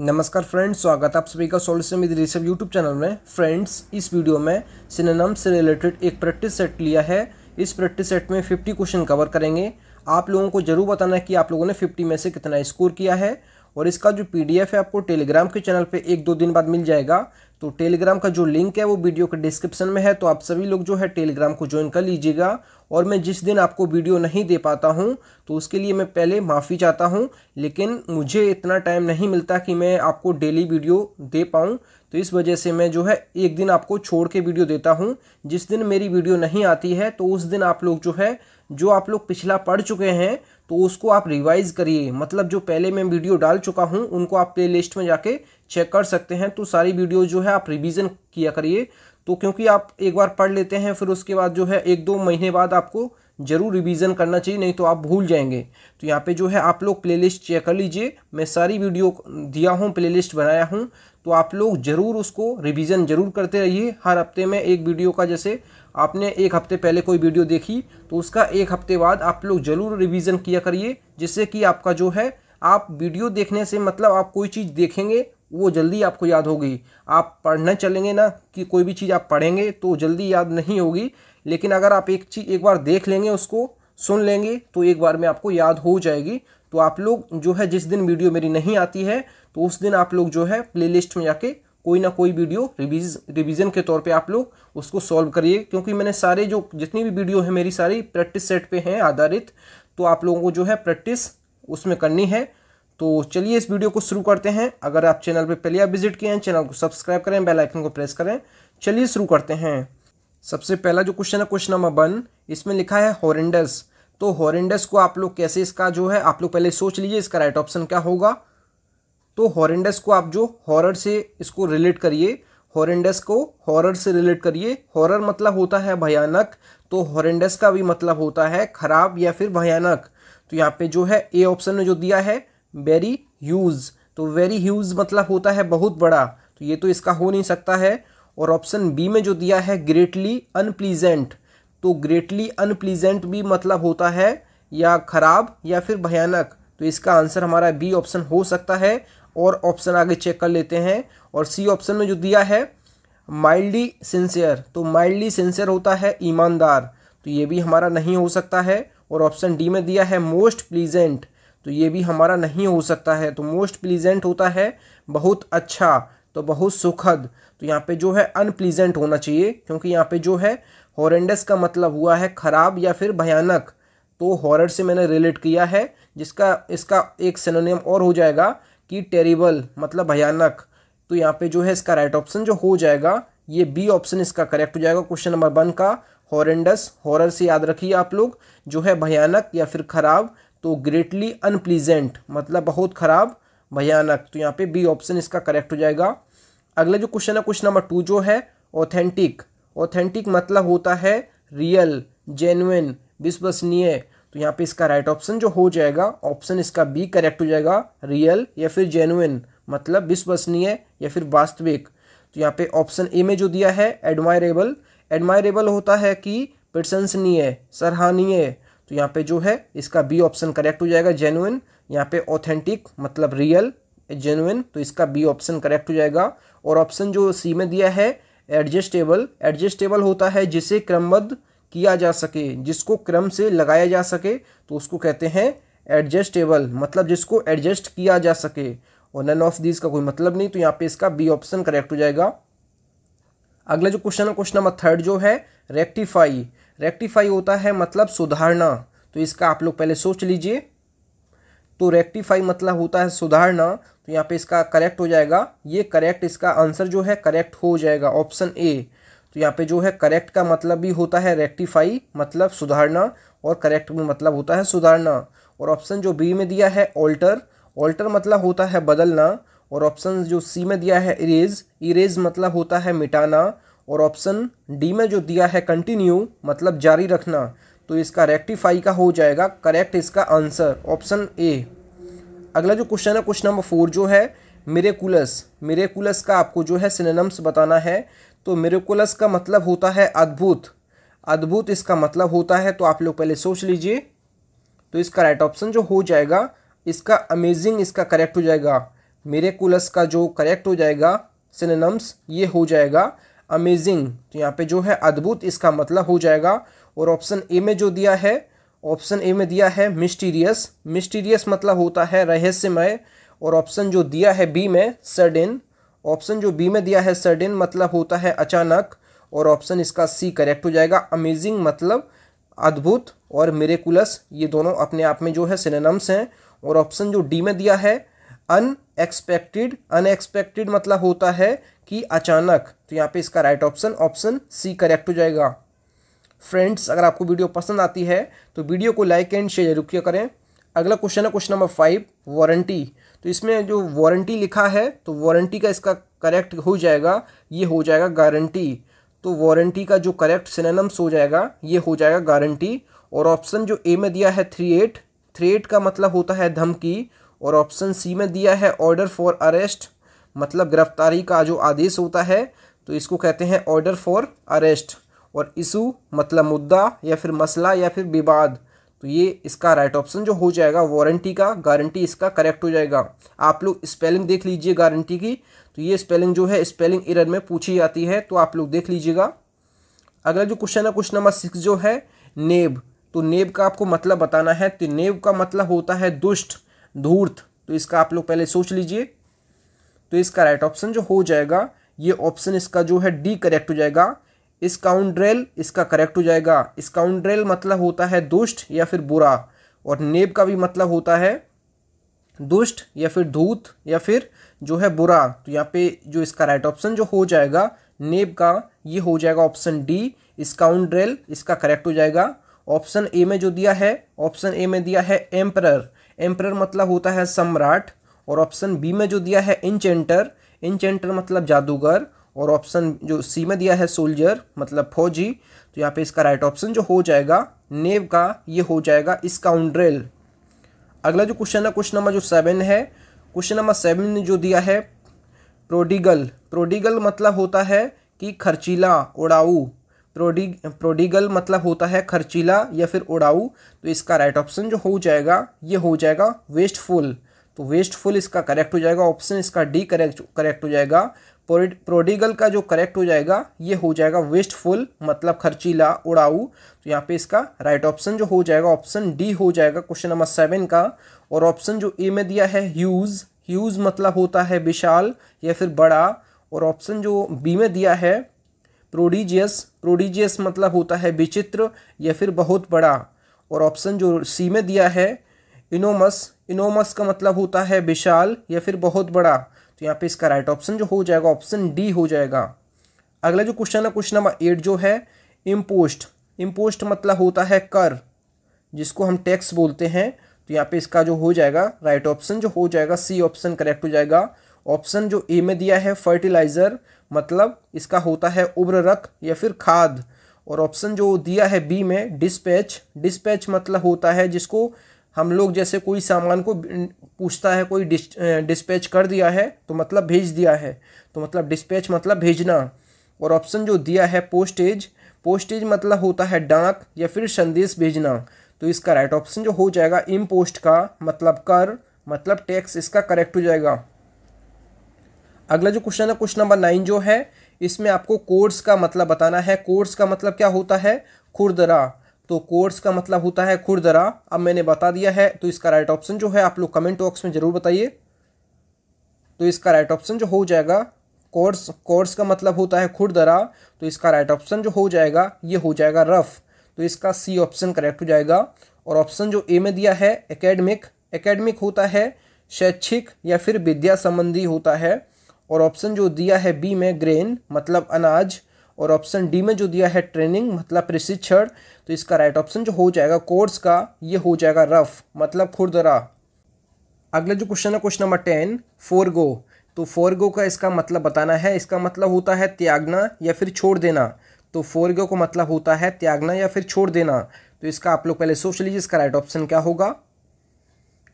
नमस्कार फ्रेंड्स स्वागत है आप सभी का solution with Rishabh YouTube channel में फ्रेंड्स इस वीडियो में सिनेनम से रिलेटेड एक प्रैक्टिस सेट लिया है इस प्रैक्टिस सेट में 50 क्वेश्चन कवर करेंगे आप लोगों को जरूर बताना है कि आप लोगों ने 50 में से कितना स्कोर किया है और इसका जो पी है आपको टेलीग्राम के चैनल पर एक दो दिन बाद मिल जाएगा तो टेलीग्राम का जो लिंक है वो वीडियो के डिस्क्रिप्शन में है तो आप सभी लोग जो है टेलीग्राम को ज्वाइन कर लीजिएगा और मैं जिस दिन आपको वीडियो नहीं दे पाता हूँ तो उसके लिए मैं पहले माफ़ी चाहता हूँ लेकिन मुझे इतना टाइम नहीं मिलता कि मैं आपको डेली वीडियो दे पाऊँ तो इस वजह से मैं जो है एक दिन आपको छोड़ के वीडियो देता हूँ जिस दिन मेरी वीडियो नहीं आती है तो उस दिन आप लोग जो है जो आप लोग पिछला पढ़ चुके हैं तो उसको आप रिवाइज़ करिए मतलब जो पहले मैं वीडियो डाल चुका हूँ उनको आप प्ले लिस्ट में जाके चेक कर सकते हैं तो सारी वीडियो जो है आप रिविज़न किया करिए तो क्योंकि आप एक बार पढ़ लेते हैं फिर उसके बाद जो है एक दो महीने बाद आपको ज़रूर रिवीजन करना चाहिए नहीं तो आप भूल जाएंगे तो यहाँ पे जो है आप लोग प्लेलिस्ट चेक कर लीजिए मैं सारी वीडियो दिया हूँ प्लेलिस्ट बनाया हूँ तो आप लोग ज़रूर उसको रिवीजन ज़रूर करते रहिए हर हफ्ते में एक वीडियो का जैसे आपने एक हफ्ते पहले कोई वीडियो देखी तो उसका एक हफ्ते बाद आप लोग ज़रूर रिविज़न किया करिए जिससे कि आपका जो है आप वीडियो देखने से मतलब आप कोई चीज़ देखेंगे वो जल्दी आपको याद होगी आप पढ़ना चलेंगे ना कि कोई भी चीज़ आप पढ़ेंगे तो जल्दी याद नहीं होगी लेकिन अगर आप एक चीज़ एक बार देख लेंगे उसको सुन लेंगे तो एक बार में आपको याद हो जाएगी तो आप लोग जो है जिस दिन वीडियो मेरी नहीं आती है तो उस दिन आप लोग जो है प्लेलिस्ट में जाके कोई ना कोई वीडियो रिवीज रिवीजन के तौर पे आप लोग उसको सॉल्व करिए क्योंकि मैंने सारे जो जितनी भी वीडियो है मेरी सारी प्रैक्टिस सेट पे हैं आधारित तो आप लोगों को जो है प्रैक्टिस उसमें करनी है तो चलिए इस वीडियो को शुरू करते हैं अगर आप चैनल पर पहले आप विजिट किए हैं चैनल को सब्सक्राइब करें बेल आइकन को प्रेस करें चलिए शुरू करते हैं सबसे पहला जो क्वेश्चन है क्वेश्चन नंबर वन इसमें लिखा है हॉरेंडस तो हॉरेंडस को आप लोग कैसे इसका जो है आप लोग पहले सोच लीजिए इसका राइट ऑप्शन क्या होगा तो हॉरेंडस को आप जो हॉरर से इसको रिलेट करिए हॉरेंडस को हॉरर से रिलेट करिए हॉरर मतलब होता है भयानक तो हॉरेंडस का भी मतलब होता है खराब या फिर भयानक तो यहाँ पे जो है ए ऑप्शन में जो दिया है वेरी ह्यूज तो वेरी ह्यूज मतलब होता है बहुत बड़ा तो ये तो इसका हो नहीं सकता है और ऑप्शन बी में जो दिया है ग्रेटली अनप्लीजेंट तो ग्रेटली अनप्लीजेंट भी मतलब होता है या खराब या फिर भयानक तो इसका आंसर हमारा बी ऑप्शन हो सकता है और ऑप्शन आगे चेक कर लेते हैं और सी ऑप्शन में जो दिया है माइल्डली सिंसियर तो माइल्डली सिंसियर होता है ईमानदार तो ये भी हमारा नहीं हो सकता है और ऑप्शन डी में दिया है मोस्ट प्लीजेंट तो ये भी हमारा नहीं हो सकता है तो मोस्ट प्लीजेंट होता है बहुत अच्छा तो बहुत सुखद तो यहाँ पे जो है अनप्लीजेंट होना चाहिए क्योंकि यहाँ पे जो है हॉरेंडस का मतलब हुआ है ख़राब या फिर भयानक तो हॉरर से मैंने रिलेट किया है जिसका इसका एक सिनोनियम और हो जाएगा कि टेरिबल मतलब भयानक तो यहाँ पे जो है इसका राइट ऑप्शन जो हो जाएगा ये बी ऑप्शन इसका करेक्ट हो जाएगा क्वेश्चन नंबर वन का हॉरेंडस हॉरर से याद रखिए आप लोग जो है भयानक या फिर ख़राब तो ग्रेटली अनप्लीजेंट मतलब बहुत ख़राब भयानक तो यहाँ पे बी ऑप्शन इसका करेक्ट हो जाएगा अगला जो क्वेश्चन है क्वेश्चन नंबर टू जो है ऑथेंटिक ऑथेंटिक मतलब होता है रियल जेन्युन विश्वसनीय तो यहाँ पे इसका राइट right ऑप्शन जो हो जाएगा ऑप्शन इसका बी करेक्ट हो जाएगा रियल या फिर जेन्युन मतलब विश्वसनीय या फिर वास्तविक तो यहाँ पे ऑप्शन ए में जो दिया है एडमायरेबल एडमायरेबल होता है कि प्रशंसनीय सराहनीय तो यहाँ पे जो है इसका बी ऑप्शन करेक्ट हो जाएगा जेनुइन यहाँ पे ऑथेंटिक मतलब रियल जेनुइन तो इसका बी ऑप्शन करेक्ट हो जाएगा और ऑप्शन जो सी में दिया है एडजस्टेबल एडजस्टेबल होता है जिसे क्रमबद्ध किया जा सके जिसको क्रम से लगाया जा सके तो उसको कहते हैं एडजस्टेबल मतलब जिसको एडजस्ट किया जा सके और नन ऑफ दीज का कोई मतलब नहीं तो यहाँ पे इसका बी ऑप्शन करेक्ट हो जाएगा अगला जो क्वेश्चन है क्वेश्चन नंबर थर्ड जो है रेक्टिफाई रेक्टिफाई होता है मतलब सुधारना तो इसका आप लोग पहले सोच लीजिए तो रेक्टिफाई मतलब होता है सुधारना तो यहाँ पे इसका करेक्ट हो जाएगा ये करेक्ट इसका आंसर जो है करेक्ट हो जाएगा ऑप्शन ए तो यहाँ पे जो है करेक्ट का मतलब भी होता है रेक्टिफाई मतलब सुधारना और करेक्ट भी मतलब होता है सुधारना और ऑप्शन जो बी में दिया है ऑल्टर ऑल्टर मतलब होता है बदलना और ऑप्शन जो सी में दिया है इरेज इरेज मतलब होता है मिटाना और ऑप्शन डी में जो दिया है कंटिन्यू मतलब जारी रखना तो इसका रेक्टिफाई का हो जाएगा करेक्ट इसका आंसर ऑप्शन ए अगला जो क्वेश्चन है क्वेश्चन नंबर फोर जो है मेरेकुलस मेरेकुलस का आपको जो है सिनेनम्स बताना है तो मेरेकुलस का मतलब होता है अद्भुत अद्भुत इसका मतलब होता है तो आप लोग पहले सोच लीजिए तो इसका राइट ऑप्शन जो हो जाएगा इसका अमेजिंग इसका करेक्ट हो जाएगा मेरेकुलस का जो करेक्ट हो जाएगा सिनेनम्स ये हो जाएगा अमेजिंग तो यहाँ पे जो है अद्भुत इसका मतलब हो जाएगा और ऑप्शन ए में जो दिया है ऑप्शन ए में दिया है मिस्टीरियस मिस्टीरियस मतलब होता है रहस्यमय और ऑप्शन जो दिया है बी में सडन ऑप्शन जो बी में दिया है सडन मतलब होता है अचानक और ऑप्शन इसका सी करेक्ट हो जाएगा अमेजिंग मतलब अद्भुत और मेरेकुलस ये दोनों अपने आप में जो है सिनेनम्स हैं और ऑप्शन जो डी में दिया है अनएक्सपेक्टेड अनएक्सपेक्टेड मतलब होता है कि अचानक तो यहाँ पे इसका right option option C correct हो जाएगा फ्रेंड्स अगर आपको वीडियो पसंद आती है तो वीडियो को लाइक एंड शेयर जरूर किया करें अगला क्वेश्चन है क्वेश्चन नंबर फाइव वारंटी तो इसमें जो वारंटी लिखा है तो वारंटी का इसका करेक्ट हो जाएगा ये हो जाएगा गारंटी तो वारंटी का जो करेक्ट सिनेनम्स हो जाएगा ये हो जाएगा गारंटी और ऑप्शन जो ए में दिया है थ्री एट थ्री एट का मतलब होता है धमकी और ऑप्शन सी में दिया है ऑर्डर फॉर अरेस्ट मतलब गिरफ्तारी का जो आदेश होता है तो इसको कहते हैं ऑर्डर फॉर अरेस्ट और इशू मतलब मुद्दा या फिर मसला या फिर विवाद तो ये इसका राइट ऑप्शन जो हो जाएगा वारंटी का गारंटी इसका करेक्ट हो जाएगा आप लोग स्पेलिंग देख लीजिए गारंटी की तो ये स्पेलिंग जो है स्पेलिंग इरर में पूछी जाती है तो आप लोग देख लीजिएगा अगला जो क्वेश्चन है क्वेश्चन नंबर सिक्स जो है नेब तो नेब का आपको मतलब बताना है तो नेब का मतलब होता है दुष्ट धूर्त तो इसका आप लोग पहले सोच लीजिए तो इसका राइट ऑप्शन जो हो जाएगा ये ऑप्शन इसका जो है डी करेक्ट हो जाएगा स्काउंड्रेल इसका करेक्ट हो जाएगा स्काउंड्रेल मतलब होता है दुष्ट या फिर बुरा और नेब का भी मतलब होता है दुष्ट या फिर धूत या फिर जो है बुरा तो यहाँ पे जो इसका राइट ऑप्शन जो हो जाएगा नेब का ये हो जाएगा ऑप्शन डी स्काउंड्रेल इसका करेक्ट हो जाएगा ऑप्शन ए में जो दिया है ऑप्शन ए में दिया है एम्परर एम्प्रर मतलब होता है सम्राट और ऑप्शन बी में जो दिया है इंचेंटर इंचेंटर मतलब जादूगर और ऑप्शन जो सी में दिया है सोल्जर मतलब फौजी तो यहाँ पे इसका राइट ऑप्शन जो हो जाएगा नेव का ये हो जाएगा स्काउंड्रेल अगला जो क्वेश्चन है क्वेश्चन नंबर जो सेवन है क्वेश्चन नंबर सेवन ने जो दिया है प्रोडिगल प्रोडिगल मतलब होता है कि खर्चीला उड़ाऊ प्रोडिग प्रोडिगल मतलब होता है खर्चीला या फिर उड़ाऊ तो इसका राइट ऑप्शन जो हो जाएगा ये हो जाएगा वेस्टफुल तो वेस्टफुल इसका करेक्ट हो जाएगा ऑप्शन इसका डी करेक्ट करेक्ट हो जाएगा प्रोडिगल का जो करेक्ट हो जाएगा ये हो जाएगा वेस्टफुल मतलब खर्चीला उड़ाऊ तो यहाँ पे इसका राइट ऑप्शन जो हो जाएगा ऑप्शन डी हो जाएगा क्वेश्चन नंबर सेवन का और ऑप्शन जो ए में दिया है ह्यूज ह्यूज मतलब होता है विशाल या फिर बड़ा और ऑप्शन जो बी में दिया है प्रोडिजियस प्रोडीजियस मतलब होता है विचित्र या फिर बहुत बड़ा और ऑप्शन जो सी में दिया है इनोमस इनोमस का मतलब होता है विशाल या फिर बहुत बड़ा तो यहाँ पे इसका राइट ऑप्शन जो हो जाएगा ऑप्शन डी हो जाएगा अगला जो क्वेश्चन है क्वेश्चन नंबर एट जो है इम्पोस्ट इम्पोस्ट मतलब होता है कर जिसको हम टैक्स बोलते हैं तो यहाँ पे इसका जो हो जाएगा राइट ऑप्शन जो हो जाएगा सी ऑप्शन करेक्ट हो जाएगा ऑप्शन जो ए में दिया है फर्टिलाइज़र मतलब इसका होता है उब्र रख या फिर खाद और ऑप्शन जो दिया है बी में डिस्पैच डिस्पैच मतलब होता है जिसको हम लोग जैसे कोई सामान को पूछता है कोई डिस डिस्पैच कर दिया है तो मतलब भेज दिया है तो मतलब डिस्पैच मतलब भेजना और ऑप्शन जो दिया है पोस्टेज पोस्टेज मतलब होता है डाक या फिर संदेश भेजना तो इसका राइट ऑप्शन जो हो जाएगा इम्पोस्ट का मतलब कर मतलब टैक्स इसका करेक्ट हो जाएगा अगला जो क्वेश्चन है क्वेश्चन नंबर नाइन जो है इसमें आपको कोर्स का मतलब बताना है कोर्स का मतलब क्या होता है खुरदरा तो कोर्स का मतलब होता है खुरदरा अब मैंने बता दिया है तो इसका राइट ऑप्शन जो है आप लोग कमेंट बॉक्स में ज़रूर बताइए तो इसका राइट ऑप्शन जो हो जाएगा कोर्स कोर्स का मतलब होता है खुरदरा तो इसका राइट ऑप्शन जो हो जाएगा ये हो जाएगा रफ़ तो इसका सी ऑप्शन करेक्ट हो जाएगा और ऑप्शन जो ए में दिया है एकेडमिक एकेडमिक होता है शैक्षिक या फिर विद्या संबंधी होता है और ऑप्शन जो दिया है बी में ग्रेन मतलब अनाज और ऑप्शन डी में जो दिया है ट्रेनिंग मतलब प्रशिक्षण तो इसका राइट ऑप्शन जो हो जाएगा कोर्स का ये हो जाएगा रफ मतलब खुरदरा अगला जो क्वेश्चन है क्वेश्चन नंबर टेन फोरगो तो फोरगो का इसका मतलब बताना है इसका मतलब होता है त्यागना या फिर छोड़ देना तो फोरगो का मतलब होता है त्यागना या फिर छोड़ देना तो इसका आप लोग पहले सोच लीजिए इसका राइट ऑप्शन क्या होगा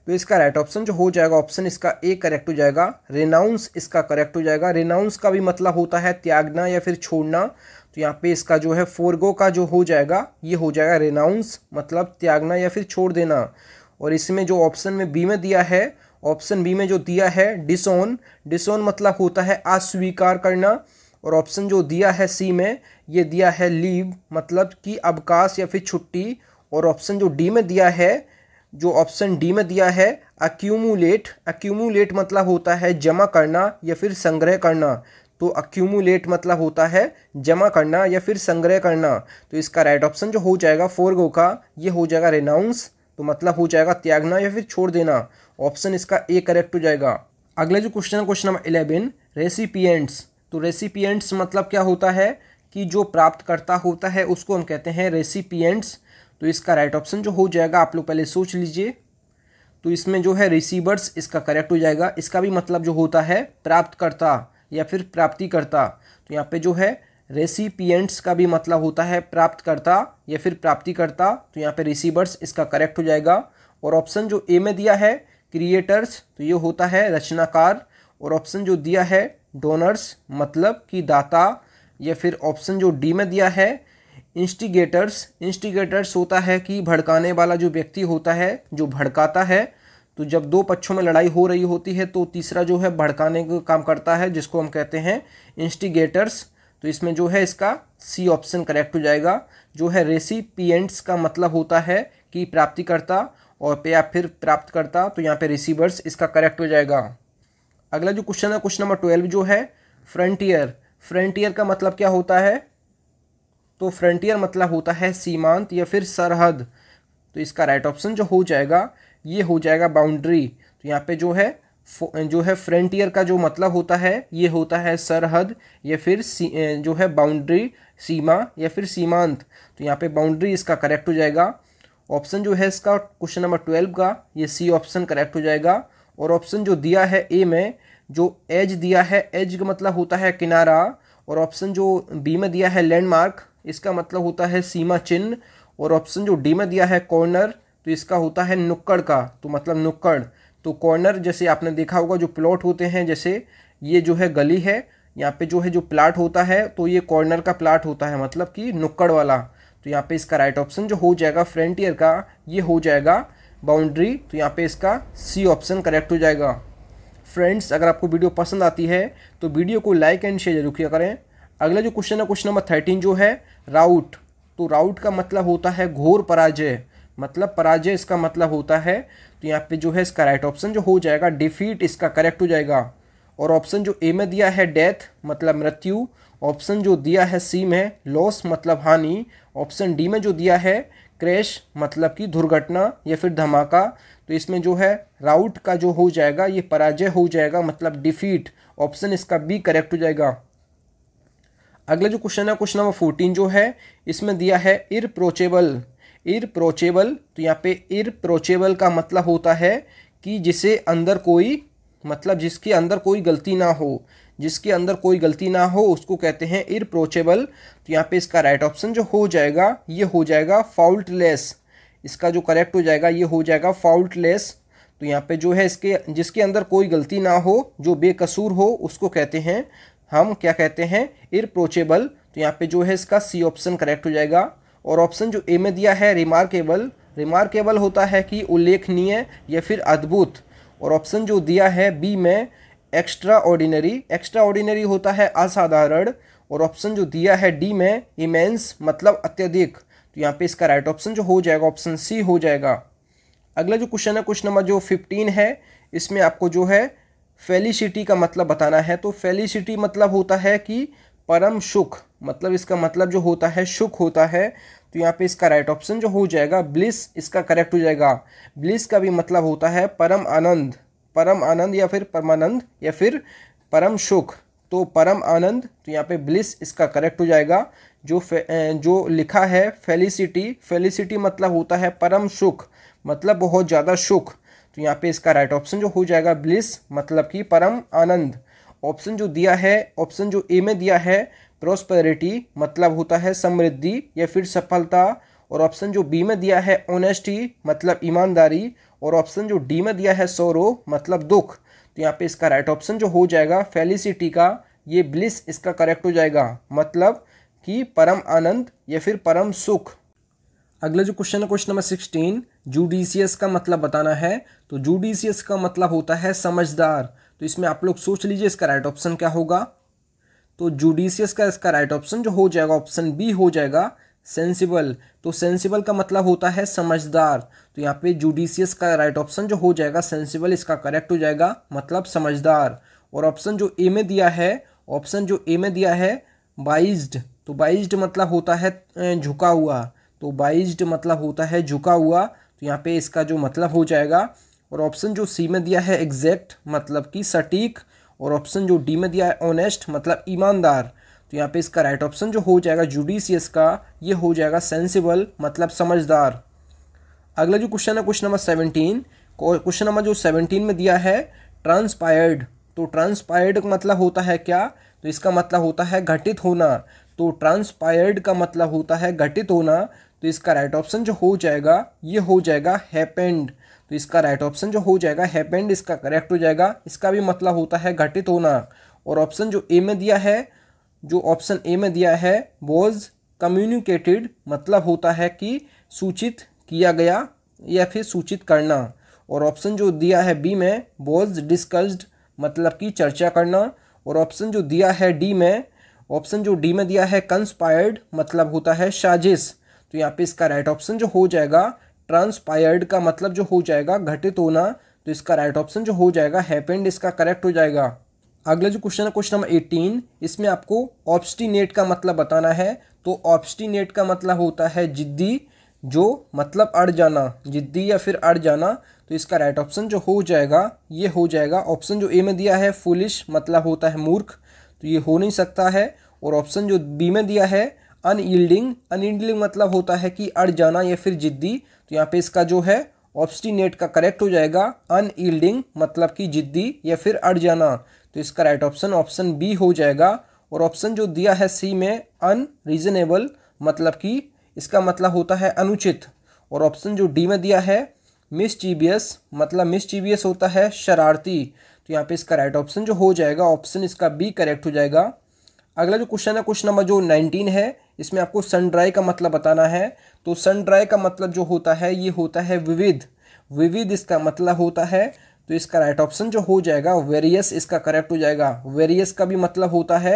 तो इसका राइट right ऑप्शन जो हो जाएगा ऑप्शन इसका ए करेक्ट हो जाएगा रेनाउंस इसका करेक्ट हो जाएगा रेनाउंस का भी मतलब होता है त्यागना या फिर छोड़ना तो यहाँ पे इसका जो है फोरगो का जो हो जाएगा ये हो जाएगा रेनाउंस मतलब त्यागना या फिर छोड़ देना और इसमें जो ऑप्शन में बी में दिया है ऑप्शन बी में जो दिया है डिसोन डिसोन मतलब होता है अस्वीकार करना और ऑप्शन जो दिया है सी में ये दिया है लीव मतलब कि अवकाश या फिर छुट्टी और ऑप्शन जो डी में दिया है जो ऑप्शन डी में दिया है अक्यूमुलेट अक्यूमुलेट मतलब होता है जमा करना या फिर संग्रह करना तो अक्यूमुलेट मतलब होता है जमा करना या फिर संग्रह करना तो इसका राइट ऑप्शन जो हो जाएगा फोर गो का ये हो जाएगा रेनाउंस तो मतलब हो जाएगा त्यागना या फिर छोड़ देना ऑप्शन इसका ए करेक्ट हो जाएगा अगला जो क्वेश्चन है क्वेश्चन नंबर इलेवन रेसिपियंट्स तो रेसिपियंट्स मतलब क्या होता है कि जो प्राप्तकर्ता होता है उसको हम कहते हैं रेसिपियंट्स तो इसका राइट ऑप्शन जो हो जाएगा आप लोग पहले सोच लीजिए तो इसमें जो है रिसीवर्स इसका करेक्ट हो जाएगा इसका भी मतलब जो होता है प्राप्तकर्ता या फिर प्राप्तिकर्ता तो यहाँ पे जो है रेसिपियंट्स का भी मतलब होता है प्राप्तकर्ता या फिर प्राप्तिकर्ता तो यहाँ पे रिसीवर्स इसका करेक्ट हो जाएगा और ऑप्शन जो ए में दिया है क्रिएटर्स तो ये होता है रचनाकार और ऑप्शन जो दिया है डोनर्स मतलब कि दाता या फिर ऑप्शन जो डी में दिया है इंस्टिगेटर्स इंस्टिगेटर्स होता है कि भड़काने वाला जो व्यक्ति होता है जो भड़काता है तो जब दो पक्षों में लड़ाई हो रही होती है तो तीसरा जो है भड़काने का काम करता है जिसको हम कहते हैं इंस्टिगेटर्स तो इसमें जो है इसका सी ऑप्शन करेक्ट हो जाएगा जो है रेसिपियंट्स का मतलब होता है कि प्राप्तिकर्ता और या फिर प्राप्तकर्ता तो यहाँ पे रिसीवर्स इसका करेक्ट हो जाएगा अगला जो क्वेश्चन है क्वेश्चन नंबर ट्वेल्व जो है फ्रंटियर फ्रंटियर का मतलब क्या होता है तो फ्रंटियर मतलब होता है सीमांत या फिर सरहद तो इसका राइट ऑप्शन जो हो जाएगा ये हो जाएगा बाउंड्री तो यहाँ पे जो है जो है फ्रंटियर का जो मतलब होता है ये होता है सरहद या फिर जो है बाउंड्री सीमा या फिर सीमांत तो यहाँ पे बाउंड्री इसका करेक्ट हो जाएगा ऑप्शन जो है इसका क्वेश्चन नंबर ट्वेल्व का ये सी ऑप्शन करेक्ट हो जाएगा और ऑप्शन जो दिया है ए में जो एज दिया है एज का मतलब होता है किनारा और ऑप्शन जो बी में दिया है लैंडमार्क इसका मतलब होता है सीमा चिन्ह और ऑप्शन जो डी में दिया है कॉर्नर तो इसका होता है नुक्कड़ का तो मतलब नुक्कड़ तो कॉर्नर जैसे आपने देखा होगा जो प्लॉट होते हैं जैसे ये जो है गली है यहाँ पे जो है जो प्लाट होता है तो ये कॉर्नर का प्लाट होता है मतलब कि नुक्कड़ वाला तो यहाँ पे इसका राइट ऑप्शन जो हो जाएगा फ्रंटियर का ये हो जाएगा बाउंड्री तो यहाँ पे इसका सी ऑप्शन करेक्ट हो जाएगा फ्रेंड्स अगर आपको वीडियो पसंद आती है तो वीडियो को लाइक एंड शेयर जरूर किया करें अगला जो क्वेश्चन है क्वेश्चन नंबर थर्टीन जो है राउट तो राउट का मतलब होता है घोर पराजय मतलब पराजय इसका मतलब होता है तो यहाँ पे जो है इसका राइट ऑप्शन जो हो जाएगा डिफीट इसका करेक्ट हो जाएगा और ऑप्शन जो ए में दिया है डेथ मतलब मृत्यु ऑप्शन जो दिया है सी में लॉस मतलब हानि ऑप्शन डी में जो दिया है क्रैश मतलब कि दुर्घटना या फिर धमाका तो इसमें जो है राउट का जो हो जाएगा ये पराजय हो जाएगा मतलब डिफीट ऑप्शन इसका बी करेक्ट हो जाएगा अगला जो क्वेश्चन है क्वेश्चन नंबर फोर्टीन जो है इसमें दिया है इरप्रोचेबल इरप्रोचेबल तो यहाँ पे इरप्रोचेबल का मतलब होता है कि जिसे अंदर कोई मतलब जिसके अंदर कोई गलती ना हो जिसके अंदर कोई गलती ना हो उसको कहते हैं इरप्रोचेबल तो यहाँ पे इसका राइट ऑप्शन जो हो जाएगा ये हो जाएगा फाउल्टलेस इसका जो करेक्ट हो जाएगा ये हो जाएगा फाउल्टलेस तो यहाँ पे जो है इसके जिसके अंदर कोई गलती ना हो जो बेकसूर हो उसको कहते हैं हम क्या कहते हैं इरप्रोचेबल तो यहाँ पे जो है इसका सी ऑप्शन करेक्ट हो जाएगा और ऑप्शन जो ए में दिया है रिमार्केबल रिमार्केबल होता है कि उल्लेखनीय या फिर अद्भुत और ऑप्शन जो दिया है बी में एक्स्ट्रा ऑर्डिनरी एक्स्ट्रा ऑर्डिनरी होता है असाधारण और ऑप्शन जो दिया है डी में इमेंस मतलब अत्यधिक तो यहाँ पे इसका राइट ऑप्शन जो हो जाएगा ऑप्शन सी हो जाएगा अगला जो क्वेश्चन है क्वेश्चन नंबर जो फिफ्टीन है इसमें आपको जो है फेलिसिटी का मतलब बताना है तो फेलिसिटी मतलब होता है कि परम सुख मतलब इसका मतलब जो होता है सुख होता है तो यहाँ पे इसका राइट ऑप्शन जो हो जाएगा ब्लिस इसका करेक्ट हो जाएगा ब्लिस का भी मतलब होता है परम आनंद परम आनंद या फिर परमानंद या फिर परम सुख तो परम आनंद तो यहाँ पे ब्लिस इसका करेक्ट हो जाएगा जो जो लिखा है फेलिसिटी फेलिसिटी मतलब होता है परम सुख मतलब बहुत ज़्यादा सुख तो यहाँ पे इसका राइट ऑप्शन जो हो जाएगा ब्लिस मतलब कि परम आनंद ऑप्शन जो दिया है ऑप्शन जो ए में दिया है प्रोस्पेरिटी मतलब होता है समृद्धि या फिर सफलता और ऑप्शन जो बी में दिया है ऑनेस्टी मतलब ईमानदारी और ऑप्शन जो डी में दिया है सौरो मतलब दुख तो यहाँ पे इसका राइट ऑप्शन जो हो जाएगा फेलिसिटी का ये ब्लिस इसका करेक्ट हो जाएगा मतलब कि परम आनंद या फिर परम सुख अगला जो क्वेश्चन है क्वेश्चन नंबर सिक्सटीन जूडिशियस का मतलब बताना है तो जूडिशियस का मतलब होता है समझदार तो इसमें आप लोग सोच लीजिए इसका राइट ऑप्शन क्या होगा तो जूडिशियस का इसका राइट ऑप्शन जो हो जाएगा ऑप्शन बी हो जाएगा सेंसिबल तो सेंसिबल का मतलब होता है समझदार तो यहाँ पे जूडिशियस का राइट ऑप्शन जो हो जाएगा सेंसिबल इसका करेक्ट हो जाएगा मतलब समझदार और ऑप्शन जो ए में दिया है ऑप्शन जो ए में दिया है बाइज्ड तो बाइज्ड मतलब होता है झुका हुआ तो बाइज्ड मतलब होता है झुका हुआ तो यहाँ पे इसका जो मतलब हो जाएगा और ऑप्शन जो सी में दिया है एग्जैक्ट मतलब कि सटीक और ऑप्शन जो डी में दिया है ऑनेस्ट मतलब ईमानदार तो यहाँ पे इसका राइट ऑप्शन जो हो जाएगा जुडिशियस का ये हो जाएगा सेंसिबल मतलब समझदार अगला जो क्वेश्चन है question number seventeen question number जो सेवनटीन में दिया है ट्रांसपायर्ड तो ट्रांसपायर्ड का मतलब होता है क्या तो इसका मतलब होता है घटित होना तो ट्रांसपायर्ड का मतलब होता है घटित होना तो इसका राइट ऑप्शन जो हो जाएगा ये हो जाएगा हैपेंड तो इसका राइट ऑप्शन जो हो जाएगा हैपेंड इसका करेक्ट हो जाएगा इसका भी मतलब होता है घटित होना और ऑप्शन जो ए में दिया है जो ऑप्शन ए में दिया है वॉज कम्युनिकेटेड मतलब होता है कि सूचित किया गया या फिर सूचित करना और ऑप्शन जो दिया है बी में वॉज डिस्कस्ड मतलब कि चर्चा करना और ऑप्शन जो दिया है डी में ऑप्शन जो डी में दिया है कंस्पायर्ड मतलब होता है साजिश तो यहाँ पे इसका राइट ऑप्शन जो हो जाएगा ट्रांसपायर्ड का मतलब जो हो जाएगा घटित होना तो इसका राइट ऑप्शन जो हो जाएगा हैपेंड इसका करेक्ट हो जाएगा अगला जो क्वेश्चन है क्वेश्चन नंबर एटीन इसमें आपको ऑब्स्टिनेट का मतलब बताना है तो ऑब्स्टिनेट का मतलब होता है जिद्दी जो मतलब अड़ जाना जिद्दी या फिर अड़ जाना तो इसका राइट ऑप्शन जो हो जाएगा ये हो जाएगा ऑप्शन जो ए में दिया है फुलिश मतलब होता है मूर्ख तो ये हो नहीं सकता है और ऑप्शन जो बी में दिया है अनयील्डिंग अनयील्डिंग मतलब होता है कि अड़ जाना या फिर जिद्दी तो यहाँ पे इसका जो है ऑब्स्टिनेट का करेक्ट हो जाएगा अनयील्डिंग मतलब कि जिद्दी या फिर अड़ जाना तो इसका राइट ऑप्शन ऑप्शन बी हो जाएगा और ऑप्शन जो दिया है सी में अनरीजनेबल मतलब कि इसका मतलब होता है अनुचित और ऑप्शन जो डी में दिया है मिसचीवियस मतलब मिसचीवियस होता है शरारती तो यहाँ पे इसका राइट ऑप्शन जो हो जाएगा ऑप्शन इसका बी करेक्ट हो जाएगा अगला जो क्वेश्चन है क्वेश्चन नंबर जो नाइनटीन है इसमें आपको सन ड्राई का मतलब बताना है तो सन ड्राई का मतलब जो होता है ये होता है विविध विविध इसका मतलब होता है तो इसका राइट ऑप्शन जो हो जाएगा वेरियस इसका करेक्ट हो जाएगा वेरियस का भी मतलब होता है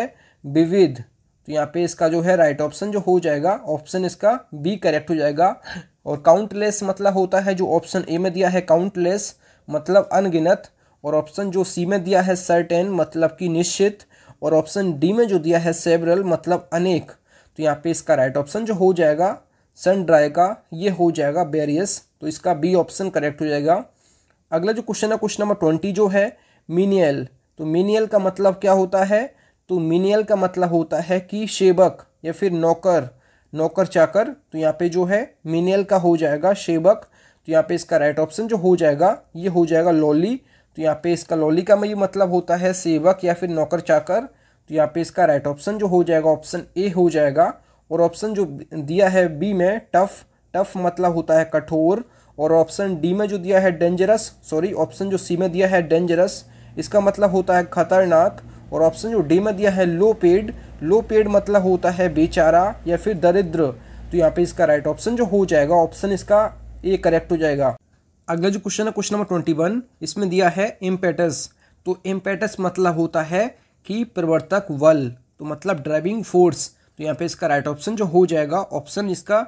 विविध तो यहाँ पे इसका जो है राइट ऑप्शन जो हो जाएगा ऑप्शन इसका बी करेक्ट हो जाएगा और काउंटलेस मतलब होता है जो ऑप्शन ए में दिया है काउंटलेस मतलब अनगिनत और ऑप्शन जो सी में दिया है सर्टेन मतलब कि निश्चित और ऑप्शन डी में जो दिया है सेवरल मतलब अनेक तो यहाँ पे इसका राइट ऑप्शन जो हो जाएगा सन ड्राई का ये हो जाएगा बेरियस तो इसका बी ऑप्शन करेक्ट हो जाएगा अगला जो क्वेश्चन है क्वेश्चन नंबर ट्वेंटी जो है मीनियल तो मीनियल का मतलब क्या होता है तो मीनियल का मतलब होता है कि शेबक या फिर नौकर नौकर चाकर तो यहाँ पे जो है मीनियल का हो जाएगा शेबक तो यहाँ पे इसका राइट ऑप्शन जो हो जाएगा ये हो जाएगा लॉली तो यहाँ पे इसका लॉली का मतलब होता है सेवक या फिर नौकर चाकर तो यहाँ पे इसका राइट ऑप्शन जो हो जाएगा ऑप्शन ए हो जाएगा और ऑप्शन जो दिया है बी में टफ टफ मतलब होता है कठोर और ऑप्शन डी में जो दिया है डेंजरस सॉरी ऑप्शन जो सी में दिया है डेंजरस इसका मतलब होता है खतरनाक और ऑप्शन जो डी में दिया है लो पेड लो पेड मतलब होता है बेचारा या फिर दरिद्र तो यहाँ पे इसका राइट ऑप्शन जो हो जाएगा ऑप्शन इसका ए करेक्ट हो जाएगा अगला जो क्वेश्चन है क्वेश्चन नंबर ट्वेंटी वन इसमें दिया है इम्पेटस तो इम्पेटस मतलब होता है कि प्रवर्तक बल तो मतलब ड्राइविंग फोर्स तो यहाँ पे इसका राइट ऑप्शन जो हो जाएगा ऑप्शन इसका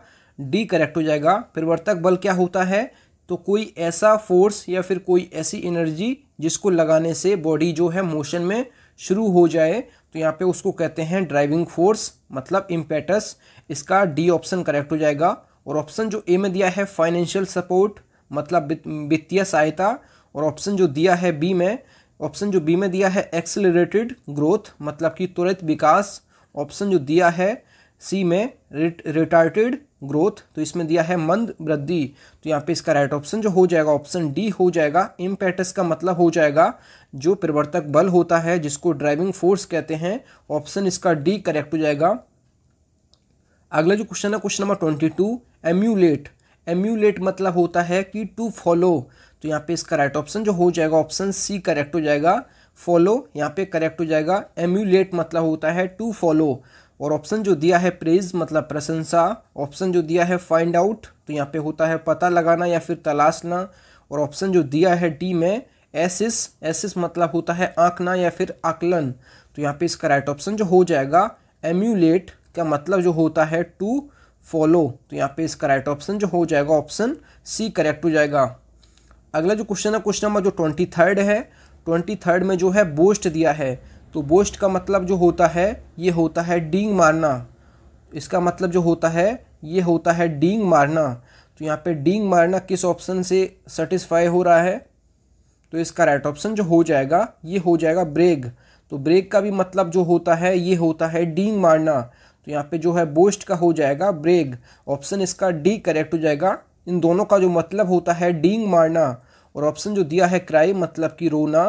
डी करेक्ट हो जाएगा प्रवर्तक बल क्या होता है तो कोई ऐसा फोर्स या फिर कोई ऐसी एनर्जी जिसको लगाने से बॉडी जो है मोशन में शुरू हो जाए तो यहाँ पे उसको कहते हैं ड्राइविंग फोर्स मतलब इम्पेटस इसका डी ऑप्शन करेक्ट हो जाएगा और ऑप्शन जो ए में दिया है फाइनेंशियल सपोर्ट मतलब वित्तीय सहायता और ऑप्शन जो दिया है बी में ऑप्शन जो बी में दिया है एक्सेलरेटेड ग्रोथ मतलब कि त्वरित विकास ऑप्शन जो दिया है सी में रिटार्टेड ग्रोथ तो इसमें दिया है मंद वृद्धि तो यहाँ पे इसका राइट ऑप्शन जो हो जाएगा ऑप्शन डी हो जाएगा इम्पैटस का मतलब हो जाएगा जो प्रवर्तक बल होता है जिसको ड्राइविंग फोर्स कहते हैं ऑप्शन इसका डी करेक्ट हो जाएगा अगला जो क्वेश्चन है question number twenty two emulate emulate मतलब होता है कि टू फॉलो तो यहाँ पे इसका राइट ऑप्शन जो हो जाएगा ऑप्शन सी करेक्ट हो जाएगा फॉलो यहाँ पे करेक्ट हो जाएगा एम्यूलेट मतलब होता है टू फॉलो और ऑप्शन जो दिया है प्रेज मतलब प्रशंसा ऑप्शन जो दिया है फाइंड आउट तो यहाँ पे होता है पता लगाना या फिर तलाशना और ऑप्शन जो दिया है डी में एसिस एसिस मतलब होता है आंकना या फिर आकलन तो यहाँ पे इसका राइट ऑप्शन जो हो जाएगा एम्यूलेट का मतलब जो होता है टू फॉलो तो यहाँ पे इसका राइट ऑप्शन जो हो जाएगा ऑप्शन सी करेक्ट हो जाएगा अगला जो क्वेश्चन है क्वेश्चन नंबर जो ट्वेंटी थर्ड है ट्वेंटी थर्ड में जो है बोस्ट दिया है तो बोस्ट का मतलब जो होता है ये होता है डींग मारना इसका मतलब जो होता है ये होता है डींग मारना तो यहाँ पे डींग मारना किस ऑप्शन से सेटिस्फाई हो रहा है तो इसका राइट ऑप्शन जो हो जाएगा ये हो जाएगा ब्रेक तो ब्रेक का भी मतलब जो होता है ये होता है डींग मारना तो यहाँ पे जो है बोस्ट का हो जाएगा ब्रेग ऑप्शन इसका डी करेक्ट हो जाएगा इन दोनों का जो मतलब होता है डींग मारना और ऑप्शन जो दिया है क्राई मतलब कि रोना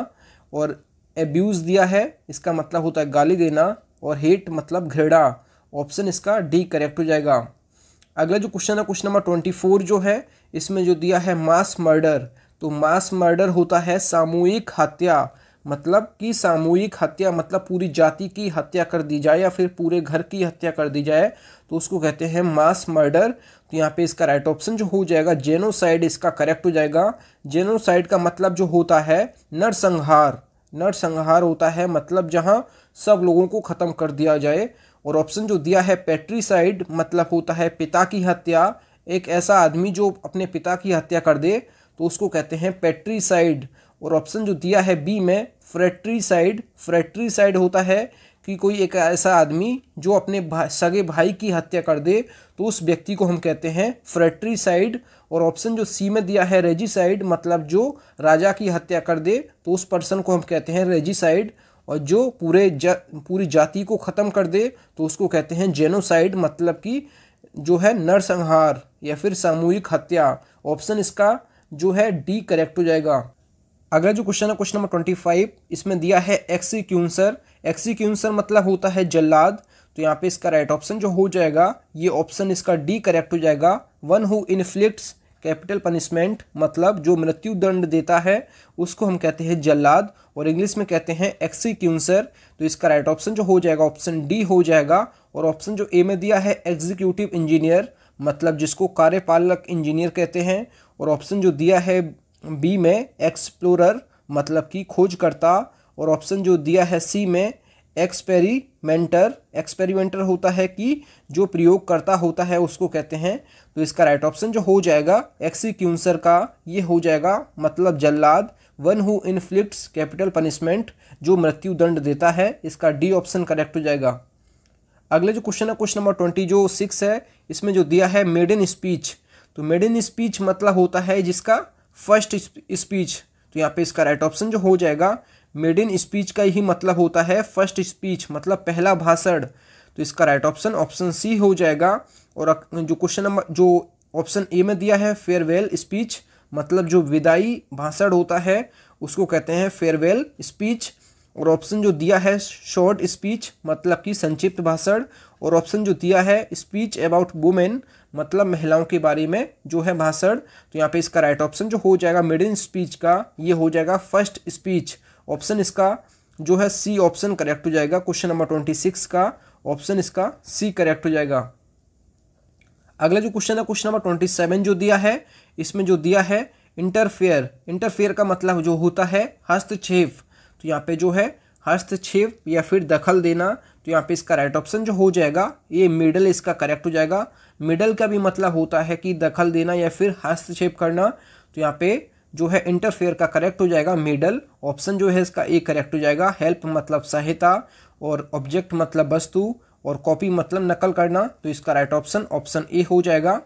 और एब्यूज़ दिया है इसका मतलब होता है गाली देना और हेट मतलब घृणा ऑप्शन इसका डी करेक्ट हो जाएगा अगला जो क्वेश्चन है क्वेश्चन नंबर ट्वेंटी फोर जो है इसमें जो दिया है मास मर्डर तो मास मर्डर होता है सामूहिक हत्या मतलब कि सामूहिक हत्या मतलब पूरी जाति की हत्या कर दी जाए या फिर पूरे घर की हत्या कर दी जाए तो उसको कहते हैं मास मर्डर तो यहाँ पे इसका राइट ऑप्शन जो हो जाएगा जेनोसाइड इसका करेक्ट हो जाएगा जेनोसाइड का मतलब जो होता है नरसंहार नरसंहार होता है मतलब जहाँ सब लोगों को ख़त्म कर दिया जाए और ऑप्शन जो दिया है पेट्रीसाइड मतलब होता है पिता की हत्या एक ऐसा आदमी जो अपने पिता की हत्या कर दे तो उसको कहते हैं पेट्रीसाइड और ऑप्शन जो दिया है बी में साइड फ्रेट्री साइड होता है कि कोई एक ऐसा आदमी जो अपने भा, सगे भाई की हत्या कर दे तो उस व्यक्ति को हम कहते हैं साइड और ऑप्शन जो सी में दिया है रेजिसाइड मतलब जो राजा की हत्या कर दे तो उस पर्सन को हम कहते हैं रेजिसाइड और जो पूरे जा, पूरी जाति को ख़त्म कर दे तो उसको कहते हैं जेनोसाइड मतलब कि जो है नरसंहार या फिर सामूहिक हत्या ऑप्शन इसका जो है डी करेक्ट हो जाएगा अगला जो क्वेश्चन है क्वेश्चन नंबर ट्वेंटी फाइव इसमें दिया है एक्सिक्यूंसर एक्सिक्यूंसर मतलब होता है जल्लाद तो यहाँ पे इसका राइट ऑप्शन जो हो जाएगा ये ऑप्शन इसका डी करेक्ट हो जाएगा one who inflicts capital punishment मतलब जो मृत्यु दंड देता है उसको हम कहते हैं जल्लाद और इंग्लिश में कहते हैं एक्सिक्यूंसर तो इसका राइट ऑप्शन जो हो जाएगा ऑप्शन डी हो जाएगा और ऑप्शन जो ए में दिया है एग्जीक्यूटिव इंजीनियर मतलब जिसको कार्यपालक इंजीनियर कहते हैं और ऑप्शन जो दिया है बी में एक्सप्लोरर मतलब कि खोजकर्ता और ऑप्शन जो दिया है सी में एक्सपेरिमेंटर एक्सपेरिमेंटर होता है कि जो प्रयोगकर्ता होता है उसको कहते हैं तो इसका राइट ऑप्शन जो हो जाएगा एक्सिक्यूंसर का ये हो जाएगा मतलब जल्लाद one who inflicts capital punishment जो मृत्युदंड देता है इसका डी ऑप्शन करेक्ट हो जाएगा अगले जो क्वेश्चन है क्वेश्चन नंबर ट्वेंटी जो सिक्स है इसमें जो दिया है मेड इन स्पीच तो मेड इन स्पीच मतलब होता है जिसका फर्स्ट स्पीच तो यहाँ पे इसका राइट ऑप्शन जो हो जाएगा मेड इन स्पीच का ही मतलब होता है फर्स्ट स्पीच मतलब पहला भाषण तो इसका राइट ऑप्शन ऑप्शन सी हो जाएगा और जो क्वेश्चन नंबर जो ऑप्शन ए में दिया है फेयरवेल स्पीच मतलब जो विदाई भाषण होता है उसको कहते हैं फेयरवेल स्पीच और ऑप्शन जो दिया है शॉर्ट स्पीच मतलब कि संक्षिप्त भाषण और ऑप्शन जो दिया है स्पीच अबाउट वुमेन मतलब महिलाओं के बारे में जो है भाषण तो यहाँ पे इसका राइट ऑप्शन जो हो जाएगा मिड इन स्पीच का ये हो जाएगा फर्स्ट स्पीच ऑप्शन इसका जो है सी ऑप्शन करेक्ट हो जाएगा क्वेश्चन नंबर ट्वेंटी सिक्स का ऑप्शन इसका सी करेक्ट हो जाएगा अगला जो क्वेश्चन है क्वेश्चन नंबर ट्वेंटी सेवन जो दिया है इसमें जो दिया है इंटरफेयर इंटरफेयर का मतलब जो होता है हस्तक्षेप तो यहाँ पे जो है हस्तक्षेप या फिर दखल देना तो यहाँ पे इसका राइट ऑप्शन जो हो जाएगा ये मिडल इसका करेक्ट हो जाएगा मिडल का भी मतलब होता है कि दखल देना या फिर हस्तक्षेप करना तो यहाँ पे जो है इंटरफेयर का करेक्ट हो जाएगा मिडल ऑप्शन जो है इसका ए करेक्ट हो जाएगा हेल्प मतलब सहायता और ऑब्जेक्ट मतलब वस्तु और कॉपी मतलब नकल करना तो इसका राइट ऑप्शन ऑप्शन ए हो जाएगा